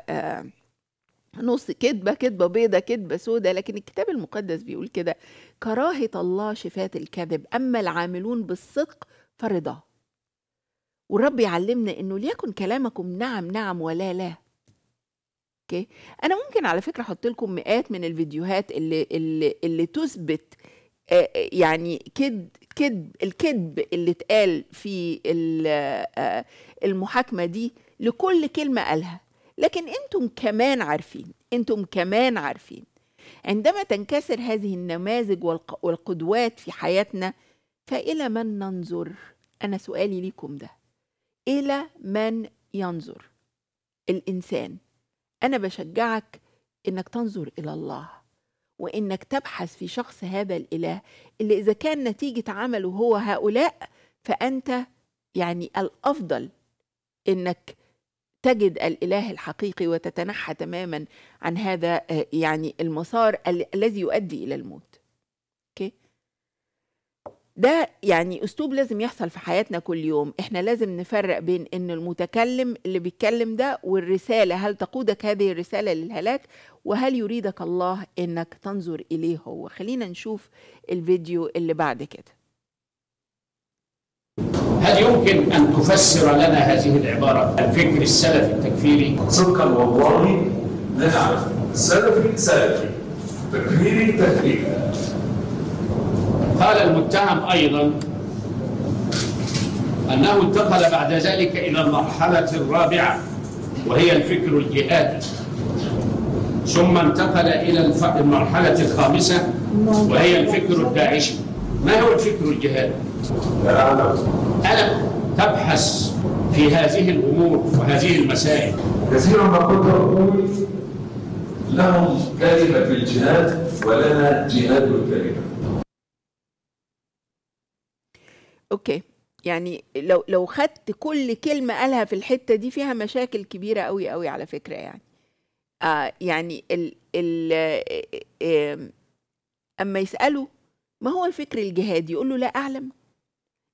نص كذبة كذبة بيضة كذبة سودة لكن الكتاب المقدس بيقول كده كراهة الله شفاة الكذب أما العاملون بالصدق فرضاه والرب يعلمنا انه ليكن كلامكم نعم نعم ولا لا اوكي انا ممكن على فكره احط لكم مئات من الفيديوهات اللي اللي اللي تثبت آه، يعني كد كذب الكذب اللي اتقال في آه، المحاكمه دي لكل كلمه قالها لكن انتم كمان عارفين انتم كمان عارفين عندما تنكسر هذه النماذج والقدوات في حياتنا فإلى من ننظر؟ أنا سؤالي ليكم ده إلى من ينظر الإنسان أنا بشجعك إنك تنظر إلى الله وإنك تبحث في شخص هذا الإله اللي إذا كان نتيجة عمله هو هؤلاء فأنت يعني الأفضل إنك تجد الإله الحقيقي وتتنحى تماما عن هذا آه، يعني المسار الذي يؤدي إلى الموت. أوكي؟ ده يعني اسلوب لازم يحصل في حياتنا كل يوم احنا لازم نفرق بين ان المتكلم اللي بيتكلم ده والرساله هل تقودك هذه الرساله للهلاك وهل يريدك الله انك تنظر اليه هو خلينا نشوف الفيديو اللي بعد كده هل يمكن ان تفسر لنا هذه العباره الفكر السلفي التكفيري صدقا والله نعم سلفي السلفي سلفي تكفيري تكفيري وقال المتهم أيضا أنه انتقل بعد ذلك إلى المرحلة الرابعة وهي الفكر الجهادي ثم انتقل إلى المرحلة الخامسة وهي الفكر الداعشي ما هو الفكر الجهادي؟ ألم تبحث في هذه الأمور وهذه المسائل كثيرا ما كنت أقول لهم كلمة في الجهاد ولنا جهاد الكلمة اوكي يعني لو لو خدت كل كلمه قالها في الحته دي فيها مشاكل كبيره قوي قوي على فكره يعني آه يعني ال ال آه، اما يسالوا ما هو الفكر الجهادي يقول له لا اعلم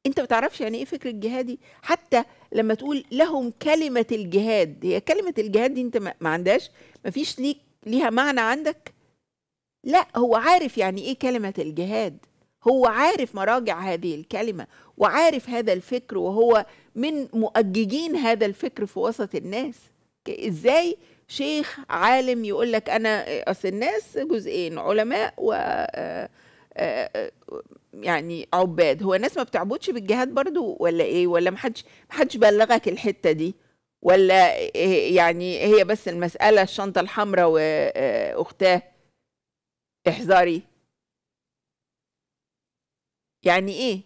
انت ما تعرفش يعني ايه فكر الجهادي حتى لما تقول لهم كلمه الجهاد هي كلمه الجهاد دي انت ما عندهاش ما فيش ليك ليها معنى عندك لا هو عارف يعني ايه كلمه الجهاد هو عارف مراجع هذه الكلمه وعارف هذا الفكر وهو من مؤججين هذا الفكر في وسط الناس ازاي شيخ عالم يقول لك انا اصل الناس جزئين علماء و آه، آه، آه، يعني عباد هو الناس ما بتعبدش بالجهاد برضو ولا ايه ولا محدش محدش بلغك الحته دي ولا إيه؟ يعني هي بس المساله الشنطه الحمراء واختاه احذري يعني ايه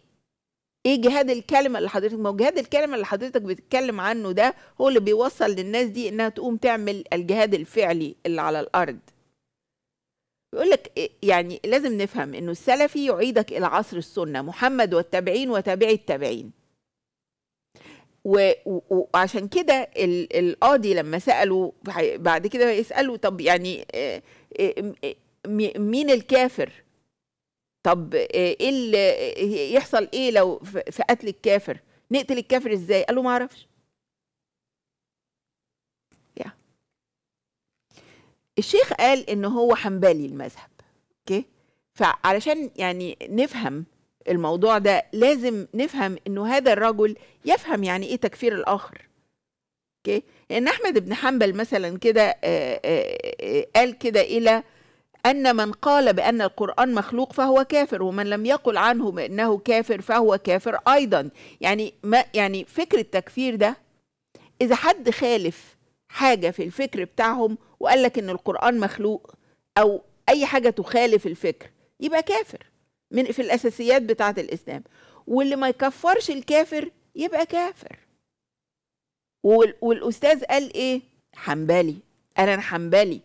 ايه جهاد الكلمه اللي حضرتك ما جهاد الكلمه اللي حضرتك بتتكلم عنه ده هو اللي بيوصل للناس دي انها تقوم تعمل الجهاد الفعلي اللي على الارض بيقول لك إيه؟ يعني لازم نفهم انه السلفي يعيدك الى عصر السنه محمد والتابعين وتابعي التابعين وعشان كده القاضي لما سالوا بعد كده يسالوا طب يعني آه، آه، آه، مين الكافر طب آه، ايه اللي آه، يحصل ايه لو في قتل الكافر نقتل الكافر ازاي قال له ما اعرفش الشيخ قال ان هو حنبلي المذهب اوكي فعلشان يعني نفهم الموضوع ده لازم نفهم انه هذا الرجل يفهم يعني ايه تكفير الاخر اوكي لان يعني احمد بن حنبل مثلا كده آه، قال كده الى أن من قال بأن القرآن مخلوق فهو كافر ومن لم يقل عنه بأنه كافر فهو كافر أيضا يعني ما يعني فكر التكفير ده إذا حد خالف حاجة في الفكر بتاعهم وقال لك إن القرآن مخلوق أو أي حاجة تخالف الفكر يبقى كافر من في الأساسيات بتاعة الإسلام واللي ما يكفرش الكافر يبقى كافر والأستاذ قال إيه حنبلي أنا حنبلي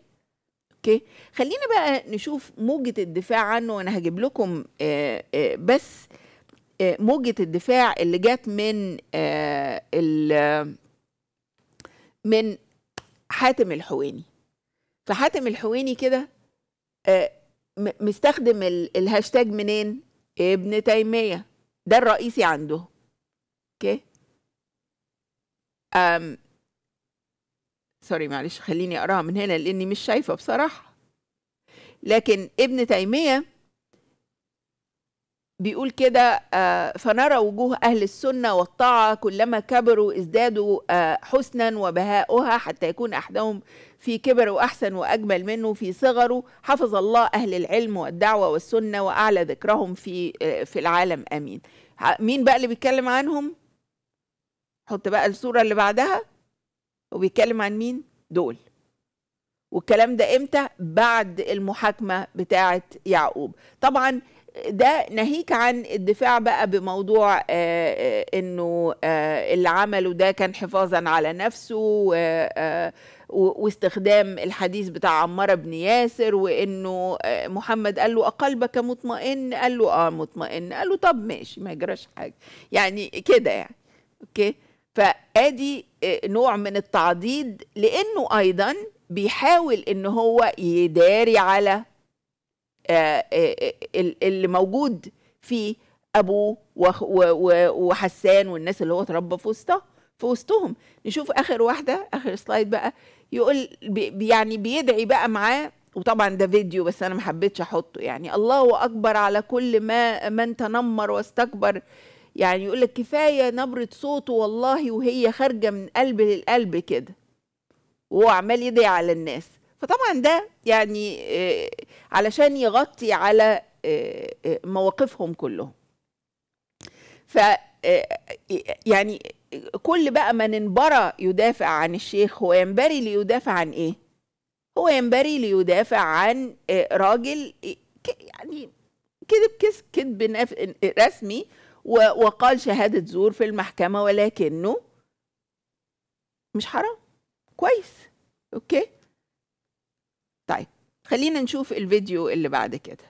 اوكي خلينا بقى نشوف موجة الدفاع عنه وانا هجيب لكم آه، آه، بس آه، موجة الدفاع اللي جت من ال من حاتم الحويني فحاتم الحويني كده مستخدم الهاشتاج منين ابن تيمية ده الرئيسي عنده اوكي سوري معلش خليني أقراها من هنا لأني مش شايفة بصراحة لكن ابن تيمية بيقول كده آه، فنرى وجوه أهل السنة والطاعة كلما كبروا ازدادوا آه، حسنا وبهاؤها حتى يكون أحدهم في كبر وأحسن وأجمل منه في صغره حفظ الله أهل العلم والدعوة والسنة وأعلى ذكرهم في آه، في العالم آمين مين بقى اللي بيتكلم عنهم؟ حط بقى الصورة اللي بعدها وبيتكلم عن مين دول والكلام ده امتى بعد المحاكمه بتاعه يعقوب طبعا ده ناهيك عن الدفاع بقى بموضوع آآ آه، آه، انه آآ آه، اللي عمله ده كان حفاظا على نفسه واستخدام الحديث بتاع عمار بن ياسر وانه محمد قال له اقلبك مطمئن قال له اه مطمئن قال له طب ماشي ما يجراش حاجه يعني كده يعني اوكي فادي آه، نوع من التعضيد لانه ايضا بيحاول ان هو يداري على آه، آه، اللي موجود في ابوه وحسان والناس اللي هو اتربى في وسطها في وسطهم نشوف اخر واحده اخر سلايد بقى يقول بي يعني بيدعي بقى معاه وطبعا ده فيديو بس انا ما حبيتش احطه يعني الله اكبر على كل ما من تنمر واستكبر يعني يقول لك كفايه نبره صوته والله وهي خارجه من قلب للقلب كده وهو عمال يدعي على الناس فطبعا ده يعني آه، علشان يغطي على آه، آه، مواقفهم كلهم ف يعني كل بقى من انبرى يدافع عن الشيخ هو ينبري ليدافع عن ايه هو ينبري ليدافع عن راجل يعني كذب كذب رسمي وقال شهادة زور في المحكمة ولكنه مش حرام كويس أوكي طيب خلينا نشوف الفيديو اللي بعد كده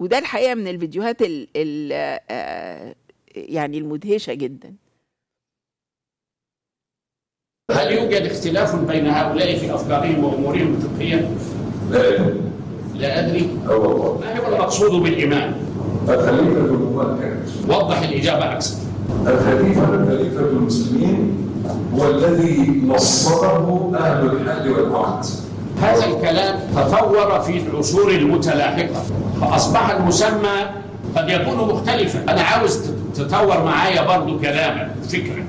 وده الحقيقة من الفيديوهات ال ال آه، يعني المدهشة جدا هل يوجد اختلاف بين هؤلاء في أفكارهم وأمورهم الفقهية؟ لا أدري ما هو المقصود بالإيمان؟ الخليفة المؤكد وضح الإجابة عكس الخليفة الخليفة المسلمين هو الذي نصره أهل الحل والعقد هذا الكلام تطور في العصور المتلاحقة فأصبح المسمى قد يكون مختلفا أنا عاوز تطور معايا برضو كلامك فكرة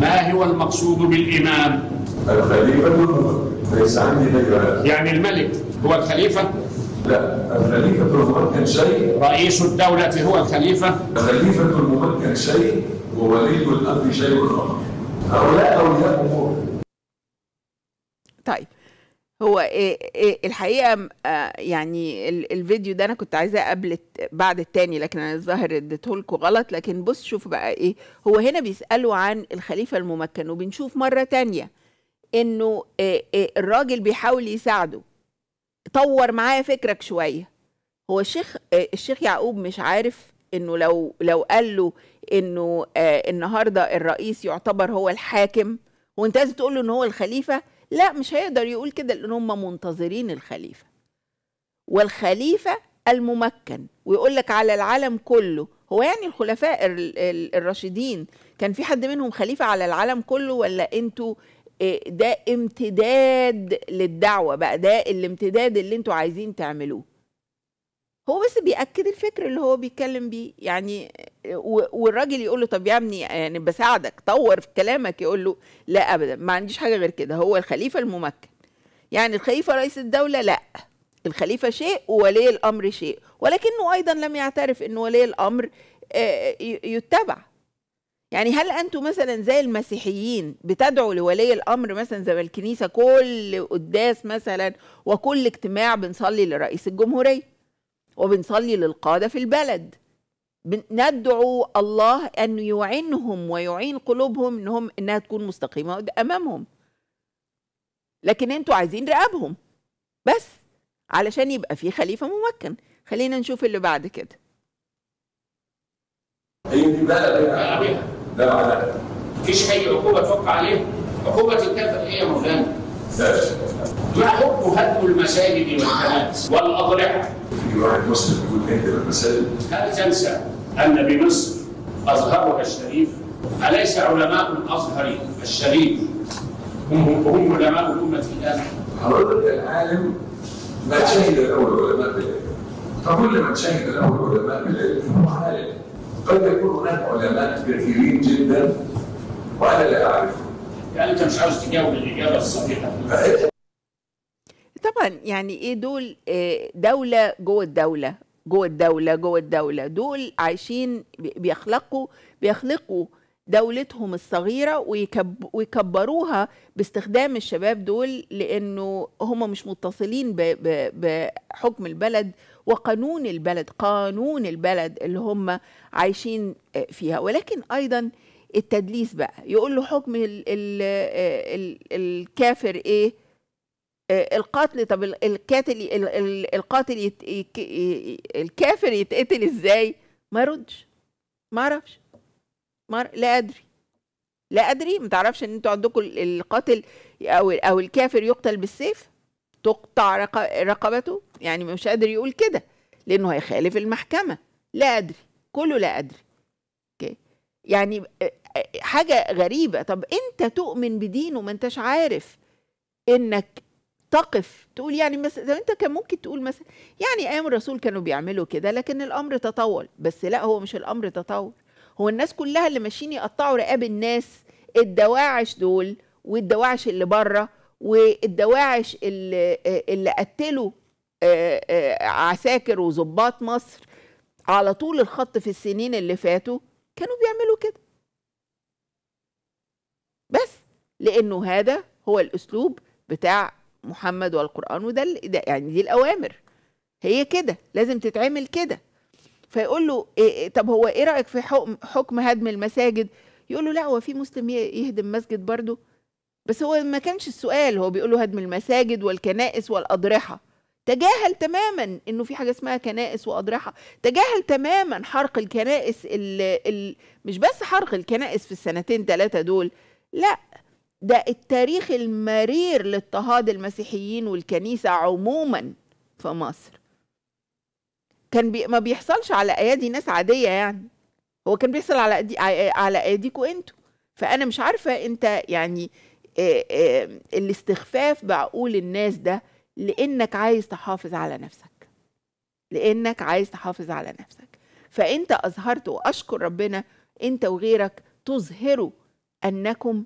ما هو المقصود بالإمام؟ الخليفة المؤكد ليس عندي يعني الملك هو الخليفة لا الخليفة الممكن شيء رئيس الدولة هو الخليفة الخليفة الممكن شيء وولي الأمر شيء آخر هؤلاء أولياء أمور طيب هو إيه إيه الحقيقه آه، يعني الفيديو ده انا كنت عايزاه قبل بعد التاني لكن انا الظاهر اديته لكم غلط لكن بص شوف بقى ايه هو هنا بيسالوا عن الخليفه الممكن وبنشوف مره تانية انه إيه, إيه الراجل بيحاول يساعده طور معايا فكرك شويه هو الشيخ الشيخ يعقوب مش عارف انه لو لو قال له انه آه النهارده الرئيس يعتبر هو الحاكم وانت لازم تقول له ان هو الخليفه لا مش هيقدر يقول كده لان هم منتظرين الخليفه والخليفه الممكن ويقول لك على العالم كله هو يعني الخلفاء الراشدين كان في حد منهم خليفه على العالم كله ولا انتوا إيه، ده امتداد للدعوه بقى ده الامتداد اللي انتوا عايزين تعملوه هو بس بيأكد الفكر اللي هو بيتكلم بيه يعني والراجل يقول له طب يا ابني يعني بساعدك طور في كلامك يقول له لا ابدا ما عنديش حاجه غير كده هو الخليفه الممكن يعني الخليفه رئيس الدوله لا الخليفه شيء وولي الامر شيء ولكنه ايضا لم يعترف ان ولي الامر آه، يتبع يعني هل انتم مثلا زي المسيحيين بتدعوا لولي الامر مثلا زي الكنيسه كل قداس مثلا وكل اجتماع بنصلي لرئيس الجمهوريه وبنصلي للقاده في البلد ندعو الله ان يعينهم ويعين قلوبهم انهم انها تكون مستقيمه امامهم لكن انتوا عايزين رقابهم بس علشان يبقى في خليفه ممكن خلينا نشوف اللي بعد كده أيوة، ده مع مفيش اي عقوبه تفك عليه عقوبه الكافر هي مولانا ما حكم هدم المساجد والبنات والاضرحه في واحد مسلم يقول هدم إيه المساجد هل تنسى ان بمصر ازهرها الشريف اليس علماء الازهر الشريف هم هم علماء الامه الان حضرتك العالم ما شهد الاول علماء بالعلم فكل ما شهد الاول علماء بالعلم فهو عالم قد يكون هناك علماء كثيرين جدا وانا لا اعرفهم يعني انت مش عاوز تجاوب الاجابه الصحيحه طبعا يعني ايه دول إيه دوله جوه الدوله جوه الدوله جوه الدوله دول عايشين بيخلقوا بيخلقوا دولتهم الصغيره ويكب ويكبروها باستخدام الشباب دول لانه هم مش متصلين بحكم البلد وقانون البلد قانون البلد اللي هم عايشين آه، فيها ولكن أيضا التدليس بقى يقول له حكم الـ الـ آه، الـ الكافر إيه آه، القتل طب القاتل القاتل الكافر يتقتل ازاي ما يردش ما اعرفش ما لا ادري لا ادري ما تعرفش ان انتوا عندكم القاتل او او الكافر يقتل بالسيف تقطع رقبته يعني مش قادر يقول كده لانه هيخالف المحكمه لا ادري كله لا ادري اوكي يعني حاجه غريبه طب انت تؤمن بدين وما انتش عارف انك تقف تقول يعني مثلا انت كان ممكن تقول مثلا يعني ايام الرسول كانوا بيعملوا كده لكن الامر تطول بس لا هو مش الامر تطول هو الناس كلها اللي ماشيين يقطعوا رقاب الناس الدواعش دول والدواعش اللي بره والدواعش اللي, اللي قتلوا آه، آه، عساكر وظباط مصر على طول الخط في السنين اللي فاتوا كانوا بيعملوا كده بس لانه هذا هو الاسلوب بتاع محمد والقران وده ده يعني دي الاوامر هي كده لازم تتعمل كده فيقول له إيه،, إيه طب هو ايه رايك في حكم حكم هدم المساجد يقول له لا هو في مسلم يهدم مسجد برضه بس هو ما كانش السؤال هو بيقول له هدم المساجد والكنائس والاضرحه تجاهل تماما انه في حاجه اسمها كنائس واضرحه تجاهل تماما حرق الكنائس ال الـ مش بس حرق الكنائس في السنتين ثلاثه دول لا ده التاريخ المرير لاضطهاد المسيحيين والكنيسه عموما في مصر كان بي ما بيحصلش على ايادي ناس عاديه يعني هو كان بيحصل على ايدي على ايديكوا انتوا فانا مش عارفه انت يعني آه، آه، الاستخفاف بعقول الناس ده لانك عايز تحافظ على نفسك لانك عايز تحافظ على نفسك فانت اظهرت واشكر ربنا انت وغيرك تظهروا انكم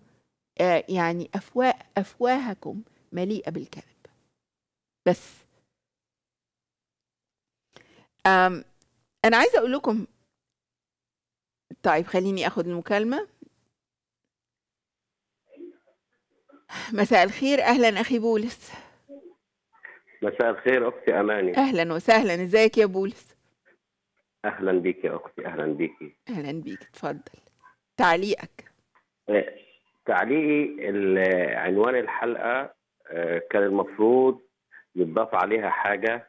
آه، يعني افواه افواهكم مليئه بالكذب بس انا عايزه اقول لكم طيب خليني اخد المكالمه مساء الخير أهلا أخي بولس مساء الخير أختي أماني أهلا وسهلا إزيك يا بولس أهلا بك يا أختي أهلا بك أهلا بك تفضل تعليقك إيه، تعليقي عنوان الحلقة آه، كان المفروض يضاف عليها حاجة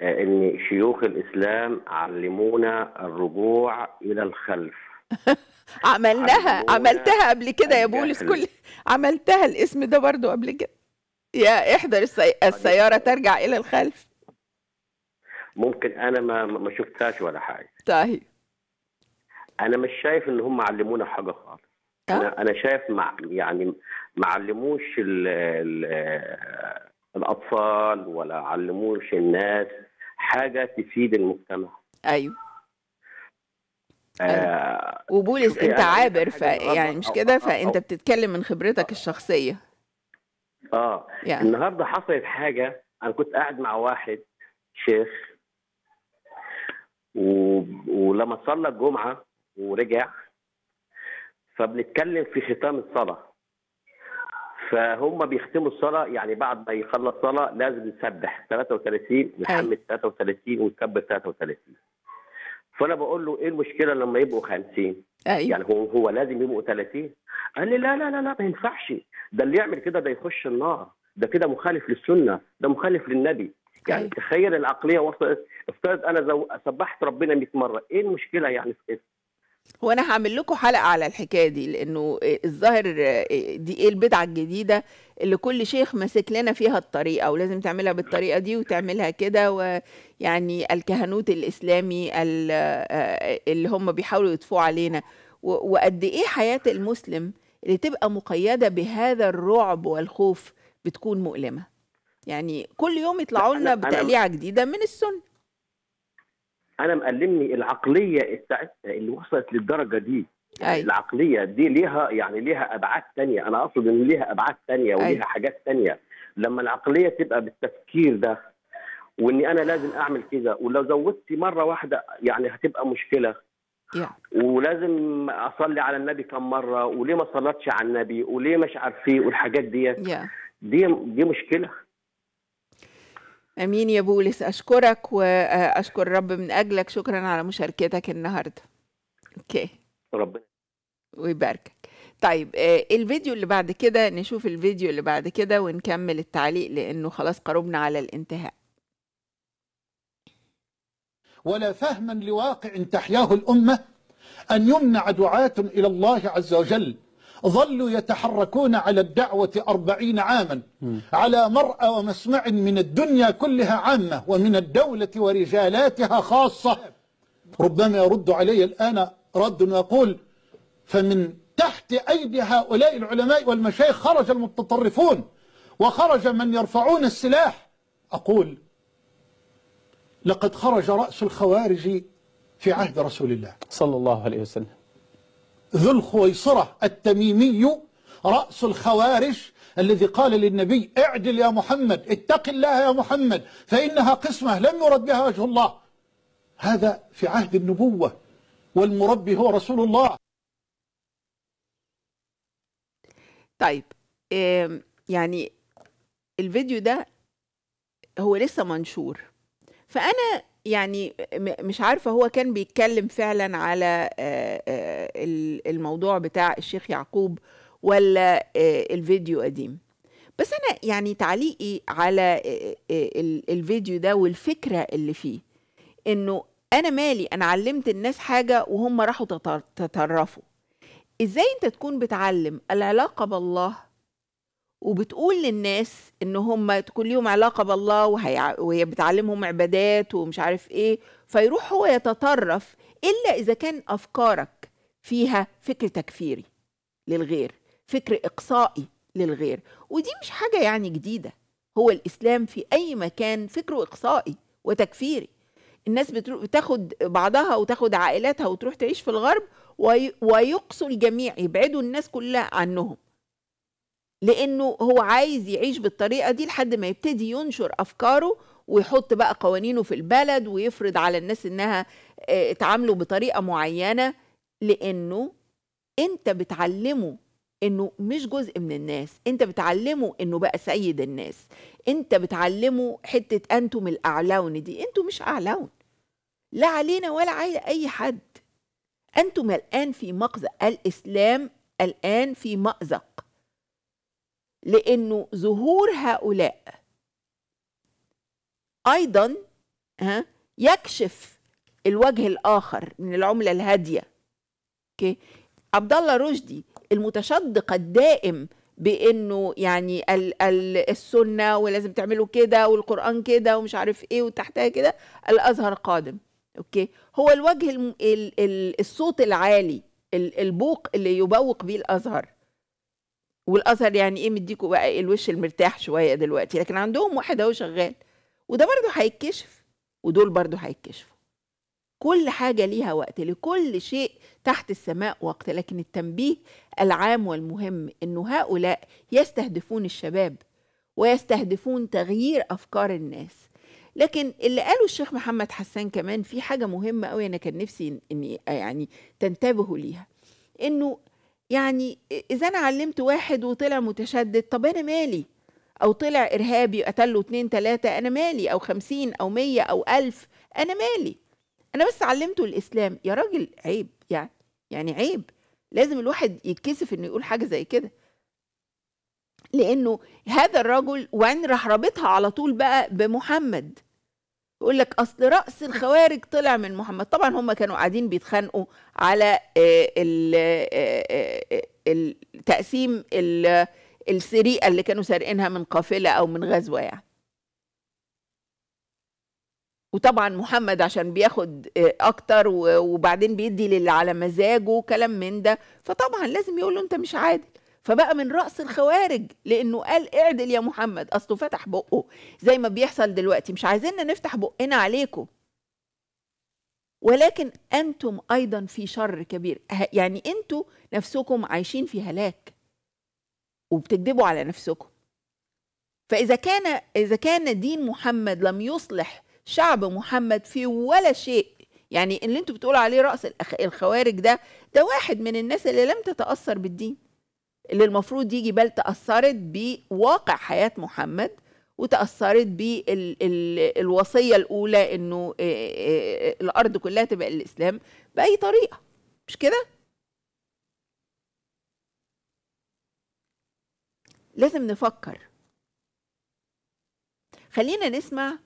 آه، إن شيوخ الإسلام علمونا الرجوع إلى الخلف عملناها عملتها قبل كده يا بولس كل عملتها الاسم ده برضو قبل كده يا احضر السي... السيارة ترجع إلى الخلف ممكن أنا ما ما شفتهاش ولا حاجة طيب أنا مش شايف إن هم علمونا حاجة خالص آه. أنا أنا شايف مع يعني ما علموش الـ الـ الأطفال ولا علموش الناس حاجة تفيد المجتمع أيوه آه وبولس انت عابر فيعني مش كده فانت بتتكلم من خبرتك الشخصيه اه يعني. النهارده حصلت حاجه انا كنت قاعد مع واحد شيخ و... ولما صلى الجمعه ورجع فبنتكلم في ختام الصلاه فهم بيختموا الصلاه يعني بعد ما يخلص صلاه لازم يسبح 33 نحمد 33 ونكبر 33 فانا بقول له ايه المشكله لما يبقوا 50 أيوة. يعني هو هو لازم يبقوا 30 قال لي لا لا لا لا ما ينفعش ده اللي يعمل كده ده يخش النار ده كده مخالف للسنه ده مخالف للنبي يعني أيوة. تخيل العقليه وصلت افترض انا سبحت ربنا 100 مره ايه المشكله يعني في إيه؟ وانا هعمل لكم حلقه على الحكايه دي لانه الظاهر دي ايه البدعه الجديده اللي كل شيخ ماسك لنا فيها الطريقه ولازم تعملها بالطريقه دي وتعملها كده ويعني الكهنوت الاسلامي اللي هم بيحاولوا يطفوا علينا وقد ايه حياه المسلم اللي تبقى مقيده بهذا الرعب والخوف بتكون مؤلمه يعني كل يوم يطلعوا لنا بتقليعه جديده من السنه انا مألمني العقليه بتاعتها اللي وصلت للدرجه دي يعني أي. أيوة. العقليه دي ليها يعني ليها ابعاد تانية انا اقصد ان ليها ابعاد تانية أيوة. وليها أي. حاجات تانية لما العقليه تبقى بالتفكير ده واني انا لازم اعمل كده ولو زودت مره واحده يعني هتبقى مشكله yeah. ولازم اصلي على النبي كم مره وليه ما صلتش على النبي وليه مش عارف ايه والحاجات ديت yeah. دي دي مشكله امين يا بولس اشكرك واشكر الرب من اجلك شكرا على مشاركتك النهارده اوكي ربنا ويباركك طيب آه، الفيديو اللي بعد كده نشوف الفيديو اللي بعد كده ونكمل التعليق لانه خلاص قربنا على الانتهاء ولا فهما لواقع تحياه الامه ان يمنع دعاه الى الله عز وجل ظلوا يتحركون على الدعوة أربعين عاما على مرأى ومسمع من الدنيا كلها عامة ومن الدولة ورجالاتها خاصة ربما يرد علي الآن رد ويقول فمن تحت أيدي هؤلاء العلماء والمشايخ خرج المتطرفون وخرج من يرفعون السلاح أقول لقد خرج رأس الخوارج في عهد رسول الله صلى الله عليه وسلم ذو الخويصرة التميمي رأس الخوارج الذي قال للنبي اعدل يا محمد اتق الله يا محمد فإنها قسمة لم يرد بها وجه الله هذا في عهد النبوة والمربي هو رسول الله طيب يعني الفيديو ده هو لسه منشور فأنا يعني مش عارفة هو كان بيتكلم فعلا على آه، آه، الموضوع بتاع الشيخ يعقوب ولا آه، الفيديو قديم بس أنا يعني تعليقي على الفيديو ده والفكرة اللي فيه إنه أنا مالي أنا علمت الناس حاجة وهم راحوا تطرفوا إزاي أنت تكون بتعلم العلاقة بالله وبتقول للناس ان هم تكون ليهم علاقه بالله وهي وهي بتعلمهم عبادات ومش عارف ايه فيروح هو يتطرف الا اذا كان افكارك فيها فكر تكفيري للغير فكر اقصائي للغير ودي مش حاجه يعني جديده هو الاسلام في اي مكان فكره اقصائي وتكفيري الناس بتاخد بعضها وتاخد عائلاتها وتروح تعيش في الغرب ويقصوا الجميع يبعدوا الناس كلها عنهم لانه هو عايز يعيش بالطريقه دي لحد ما يبتدي ينشر افكاره ويحط بقى قوانينه في البلد ويفرض على الناس انها آه، اتعاملوا بطريقه معينه لانه انت بتعلمه انه مش جزء من الناس انت بتعلمه انه بقى سيد الناس انت بتعلمه حته انتم الاعلون دي انتم مش اعلون لا علينا ولا على اي حد انتم الان في مأزق الاسلام الان في مأزق لانه ظهور هؤلاء ايضا ها يكشف الوجه الاخر من العمله الهاديه اوكي عبد الله رشدي المتشدق الدائم بانه يعني ال ال السنه ولازم تعملوا كده والقران كده ومش عارف ايه وتحتها كده الازهر قادم اوكي هو الوجه ال... ال... الصوت العالي البوق اللي يبوق بيه الازهر والاثر يعني ايه مديكوا بقى الوش المرتاح شويه دلوقتي لكن عندهم واحد اهو شغال وده برضه هيتكشف ودول برضه هيتكشفوا كل حاجة ليها وقت لكل شيء تحت السماء وقت لكن التنبيه العام والمهم أنه هؤلاء يستهدفون الشباب ويستهدفون تغيير أفكار الناس لكن اللي قاله الشيخ محمد حسان كمان في حاجة مهمة قوي أنا كان نفسي إني يعني تنتبهوا ليها إنه يعني اذا انا علمت واحد وطلع متشدد طب انا مالي او طلع ارهابي قتله اتنين تلاته انا مالي او خمسين او مية او الف انا مالي انا بس علمته الاسلام يا راجل عيب يعني يعني عيب لازم الواحد يتكسف انه يقول حاجه زي كده لانه هذا الرجل وعين راح رابطها على طول بقى بمحمد يقول لك اصل راس الخوارج طلع من محمد طبعا هم كانوا قاعدين بيتخانقوا على آه، التقسيم آه، آه، السريقه اللي كانوا سارقينها من قافله او من غزوه يعني وطبعا محمد عشان بياخد اكتر وبعدين بيدي للي على مزاجه وكلام من ده فطبعا لازم يقول له انت مش عادل فبقى من رأس الخوارج لأنه قال اعدل يا محمد أصله فتح بقه زي ما بيحصل دلوقتي مش عايزيننا نفتح بقنا عليكم ولكن أنتم أيضا في شر كبير يعني أنتوا نفسكم عايشين في هلاك وبتكذبوا على نفسكم فإذا كان إذا كان دين محمد لم يصلح شعب محمد في ولا شيء يعني اللي انتوا بتقولوا عليه رأس الخوارج ده ده واحد من الناس اللي لم تتأثر بالدين اللي المفروض يجي بل تأثرت بواقع حياة محمد وتأثرت بالوصية الأولى إنه الأرض كلها تبقى للإسلام بأي طريقة مش كده؟ لازم نفكر خلينا نسمع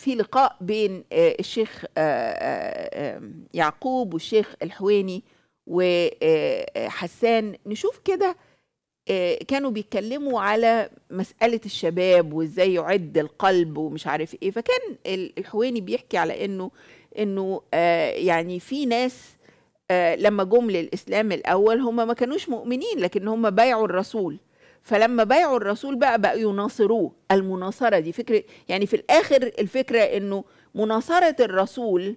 في لقاء بين الشيخ يعقوب والشيخ الحويني وحسان آه، نشوف كده آه، كانوا بيتكلموا على مسألة الشباب وازاي يعد القلب ومش عارف ايه فكان الحويني بيحكي على انه انه آه، يعني في ناس لما جم للإسلام الأول هم ما كانوش مؤمنين لكن هم بايعوا الرسول فلما بايعوا الرسول بقى بقى يناصروه المناصرة دي فكرة يعني في الآخر الفكرة انه مناصرة الرسول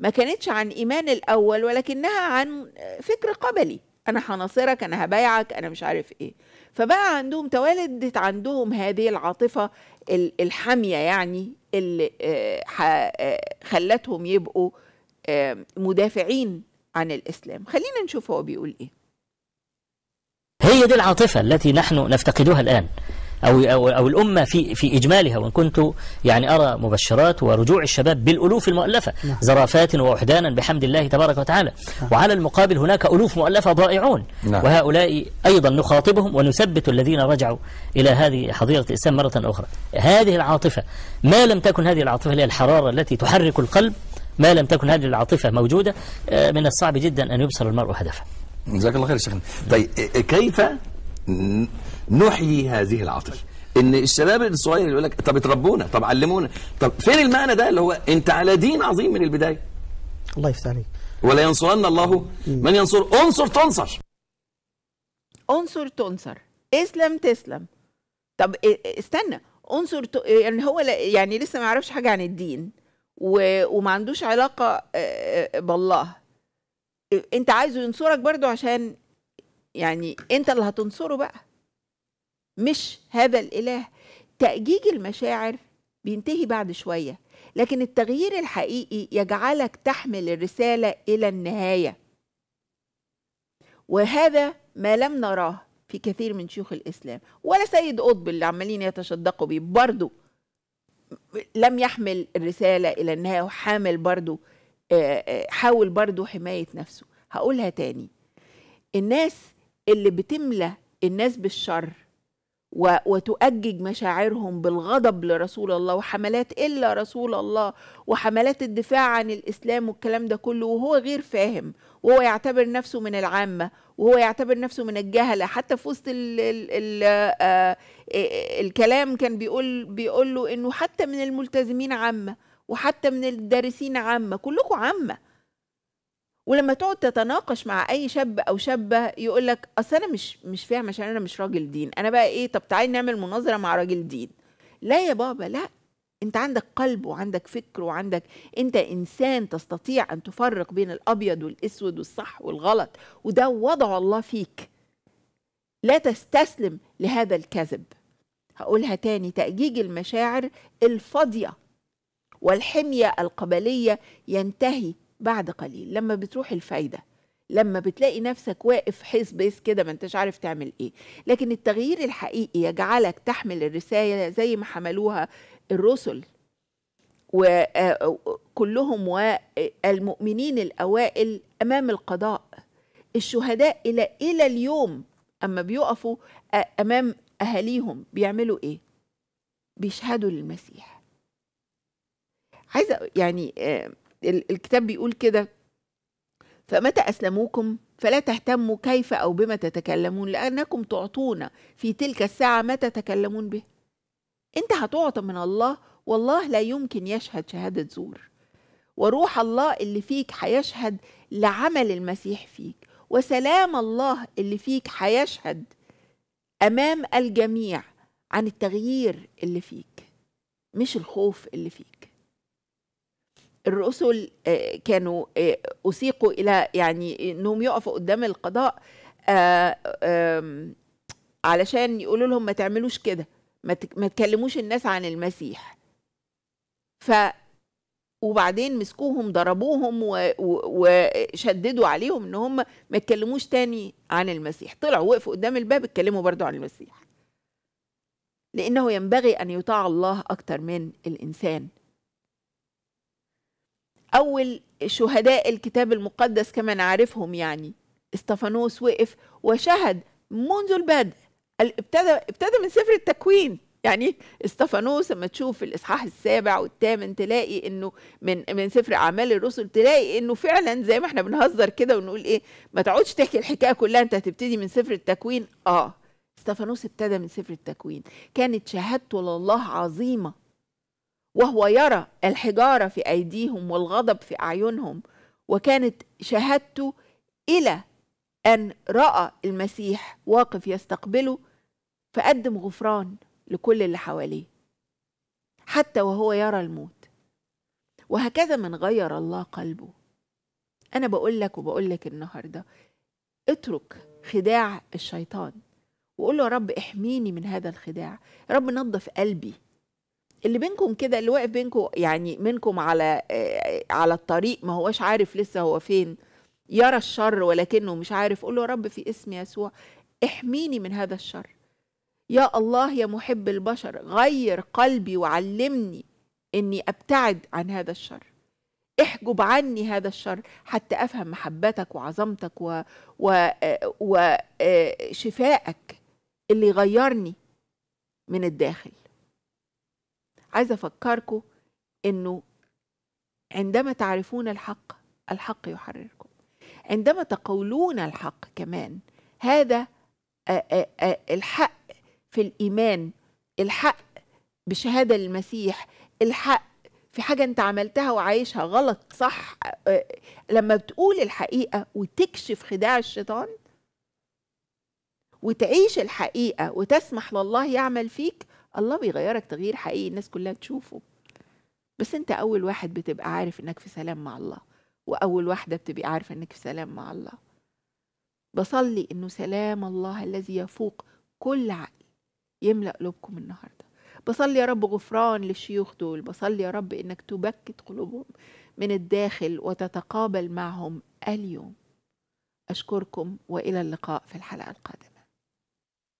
ما كانتش عن إيمان الأول ولكنها عن فكر قبلي أنا هناصرك أنا هبايعك أنا مش عارف إيه فبقى عندهم توالدت عندهم هذه العاطفة الحامية يعني اللي آه، آه، خلتهم يبقوا آه، مدافعين عن الإسلام خلينا نشوف هو بيقول إيه هي دي العاطفة التي نحن نفتقدها الآن أو, أو, أو الأمة في, في إجمالها وإن كنت يعني أرى مبشرات ورجوع الشباب بالألوف المؤلفة نعم. زرافات ووحدانا بحمد الله تبارك وتعالى نعم. وعلى المقابل هناك ألوف مؤلفة ضائعون نعم. وهؤلاء أيضا نخاطبهم ونثبت الذين رجعوا إلى هذه حظيرة الإسلام مرة أخرى هذه العاطفة ما لم تكن هذه العاطفة هي الحرارة التي تحرك القلب ما لم تكن هذه العاطفة موجودة آه، من الصعب جدا أن يبصر المرء هدفه جزاك الله خير شيخنا طيب آه، آه، كيف نحيي هذه العاطفة ان الشباب الصغير يقول لك طب اتربونا طب علمونا طب فين المعنى ده اللي هو انت على دين عظيم من البداية الله يفتح عليك ولا ينصرن الله من ينصر انصر تنصر انصر تنصر اسلم تسلم طب استنى انصر ت... يعني هو يعني لسه ما يعرفش حاجه عن الدين و... وما عندوش علاقه بالله انت عايزه ينصرك برضو عشان يعني انت اللي هتنصره بقى مش هذا الإله تأجيج المشاعر بينتهي بعد شوية لكن التغيير الحقيقي يجعلك تحمل الرسالة إلى النهاية وهذا ما لم نراه في كثير من شيوخ الإسلام ولا سيد قطب اللي عمالين يتشدقوا بيه برضه لم يحمل الرسالة إلى النهاية وحامل برضه آه، آه، حاول برضه حماية نفسه هقولها تاني الناس اللي بتملى الناس بالشر وتؤجج مشاعرهم بالغضب لرسول الله وحملات إلا رسول الله وحملات الدفاع عن الإسلام والكلام ده كله وهو غير فاهم وهو يعتبر نفسه من العامة وهو يعتبر نفسه من الجهلة حتى في وسط آه، آه، الكلام كان بيقول بيقول له إنه حتى من الملتزمين عامة وحتى من الدارسين عامة كلكم عامة ولما تقعد تتناقش مع اي شاب او شابه يقول لك اصل انا مش مش فاهم عشان انا مش راجل دين انا بقى ايه طب تعالي نعمل مناظره مع راجل دين لا يا بابا لا انت عندك قلب وعندك فكر وعندك انت انسان تستطيع ان تفرق بين الابيض والاسود والصح والغلط وده وضع الله فيك لا تستسلم لهذا الكذب هقولها تاني تأجيج المشاعر الفاضية والحمية القبلية ينتهي بعد قليل لما بتروح الفايدة لما بتلاقي نفسك واقف حيس بيس كده ما انتش عارف تعمل ايه لكن التغيير الحقيقي يجعلك تحمل الرسالة زي ما حملوها الرسل وكلهم آه، والمؤمنين الأوائل أمام القضاء الشهداء إلى إلى اليوم أما بيقفوا آه، أمام أهاليهم بيعملوا إيه؟ بيشهدوا للمسيح عايزة يعني آه، الكتاب بيقول كده فمتى أسلموكم فلا تهتموا كيف أو بما تتكلمون لأنكم تعطون في تلك الساعة ما تتكلمون به أنت هتعطى من الله والله لا يمكن يشهد شهادة زور وروح الله اللي فيك هيشهد لعمل المسيح فيك وسلام الله اللي فيك هيشهد امام الجميع عن التغيير اللي فيك مش الخوف اللي فيك الرسل آه، كانوا آه، أسيقوا إلى يعني أنهم يقفوا قدام القضاء آه، علشان يقولوا لهم ما تعملوش كده ما تكلموش الناس عن المسيح ف وبعدين مسكوهم ضربوهم وشددوا عليهم ان هم ما يتكلموش تاني عن المسيح طلعوا وقفوا قدام الباب اتكلموا برضو عن المسيح لانه ينبغي ان يطاع الله اكتر من الانسان أول شهداء الكتاب المقدس كما نعرفهم يعني استفانوس وقف وشهد منذ البدء ابتدى ابتدى من سفر التكوين يعني استفانوس لما تشوف الاصحاح السابع والثامن تلاقي انه من من سفر اعمال الرسل تلاقي انه فعلا زي ما احنا بنهزر كده ونقول ايه ما تقعدش تحكي الحكايه كلها انت هتبتدي من سفر التكوين اه استفانوس ابتدى من سفر التكوين كانت شهادته لله عظيمه وهو يرى الحجارة في أيديهم والغضب في أعينهم وكانت شهادته إلى أن رأى المسيح واقف يستقبله فقدم غفران لكل اللي حواليه حتى وهو يرى الموت وهكذا من غير الله قلبه أنا بقول لك وبقول لك النهاردة اترك خداع الشيطان وقول له يا رب احميني من هذا الخداع يا رب نظف قلبي اللي بينكم كده اللي واقف بينكم يعني منكم على آه، على الطريق ما هوش عارف لسه هو فين يرى الشر ولكنه مش عارف قول له يا رب في اسم يسوع احميني من هذا الشر يا الله يا محب البشر غير قلبي وعلمني اني ابتعد عن هذا الشر احجب عني هذا الشر حتى افهم محبتك وعظمتك و... و... وشفائك آه، اللي غيرني من الداخل عايزه افكركم انه عندما تعرفون الحق الحق يحرركم عندما تقولون الحق كمان هذا الحق في الايمان الحق بشهاده المسيح الحق في حاجه انت عملتها وعايشها غلط صح لما بتقول الحقيقه وتكشف خداع الشيطان وتعيش الحقيقه وتسمح لله يعمل فيك الله بيغيرك تغيير حقيقي الناس كلها تشوفه بس انت اول واحد بتبقى عارف انك في سلام مع الله واول واحده بتبقي عارفه انك في سلام مع الله بصلي انه سلام الله الذي يفوق كل عقل يملا قلوبكم النهارده بصلي يا رب غفران للشيوخ دول بصلي يا رب انك تبكت قلوبهم من الداخل وتتقابل معهم اليوم اشكركم والى اللقاء في الحلقه القادمه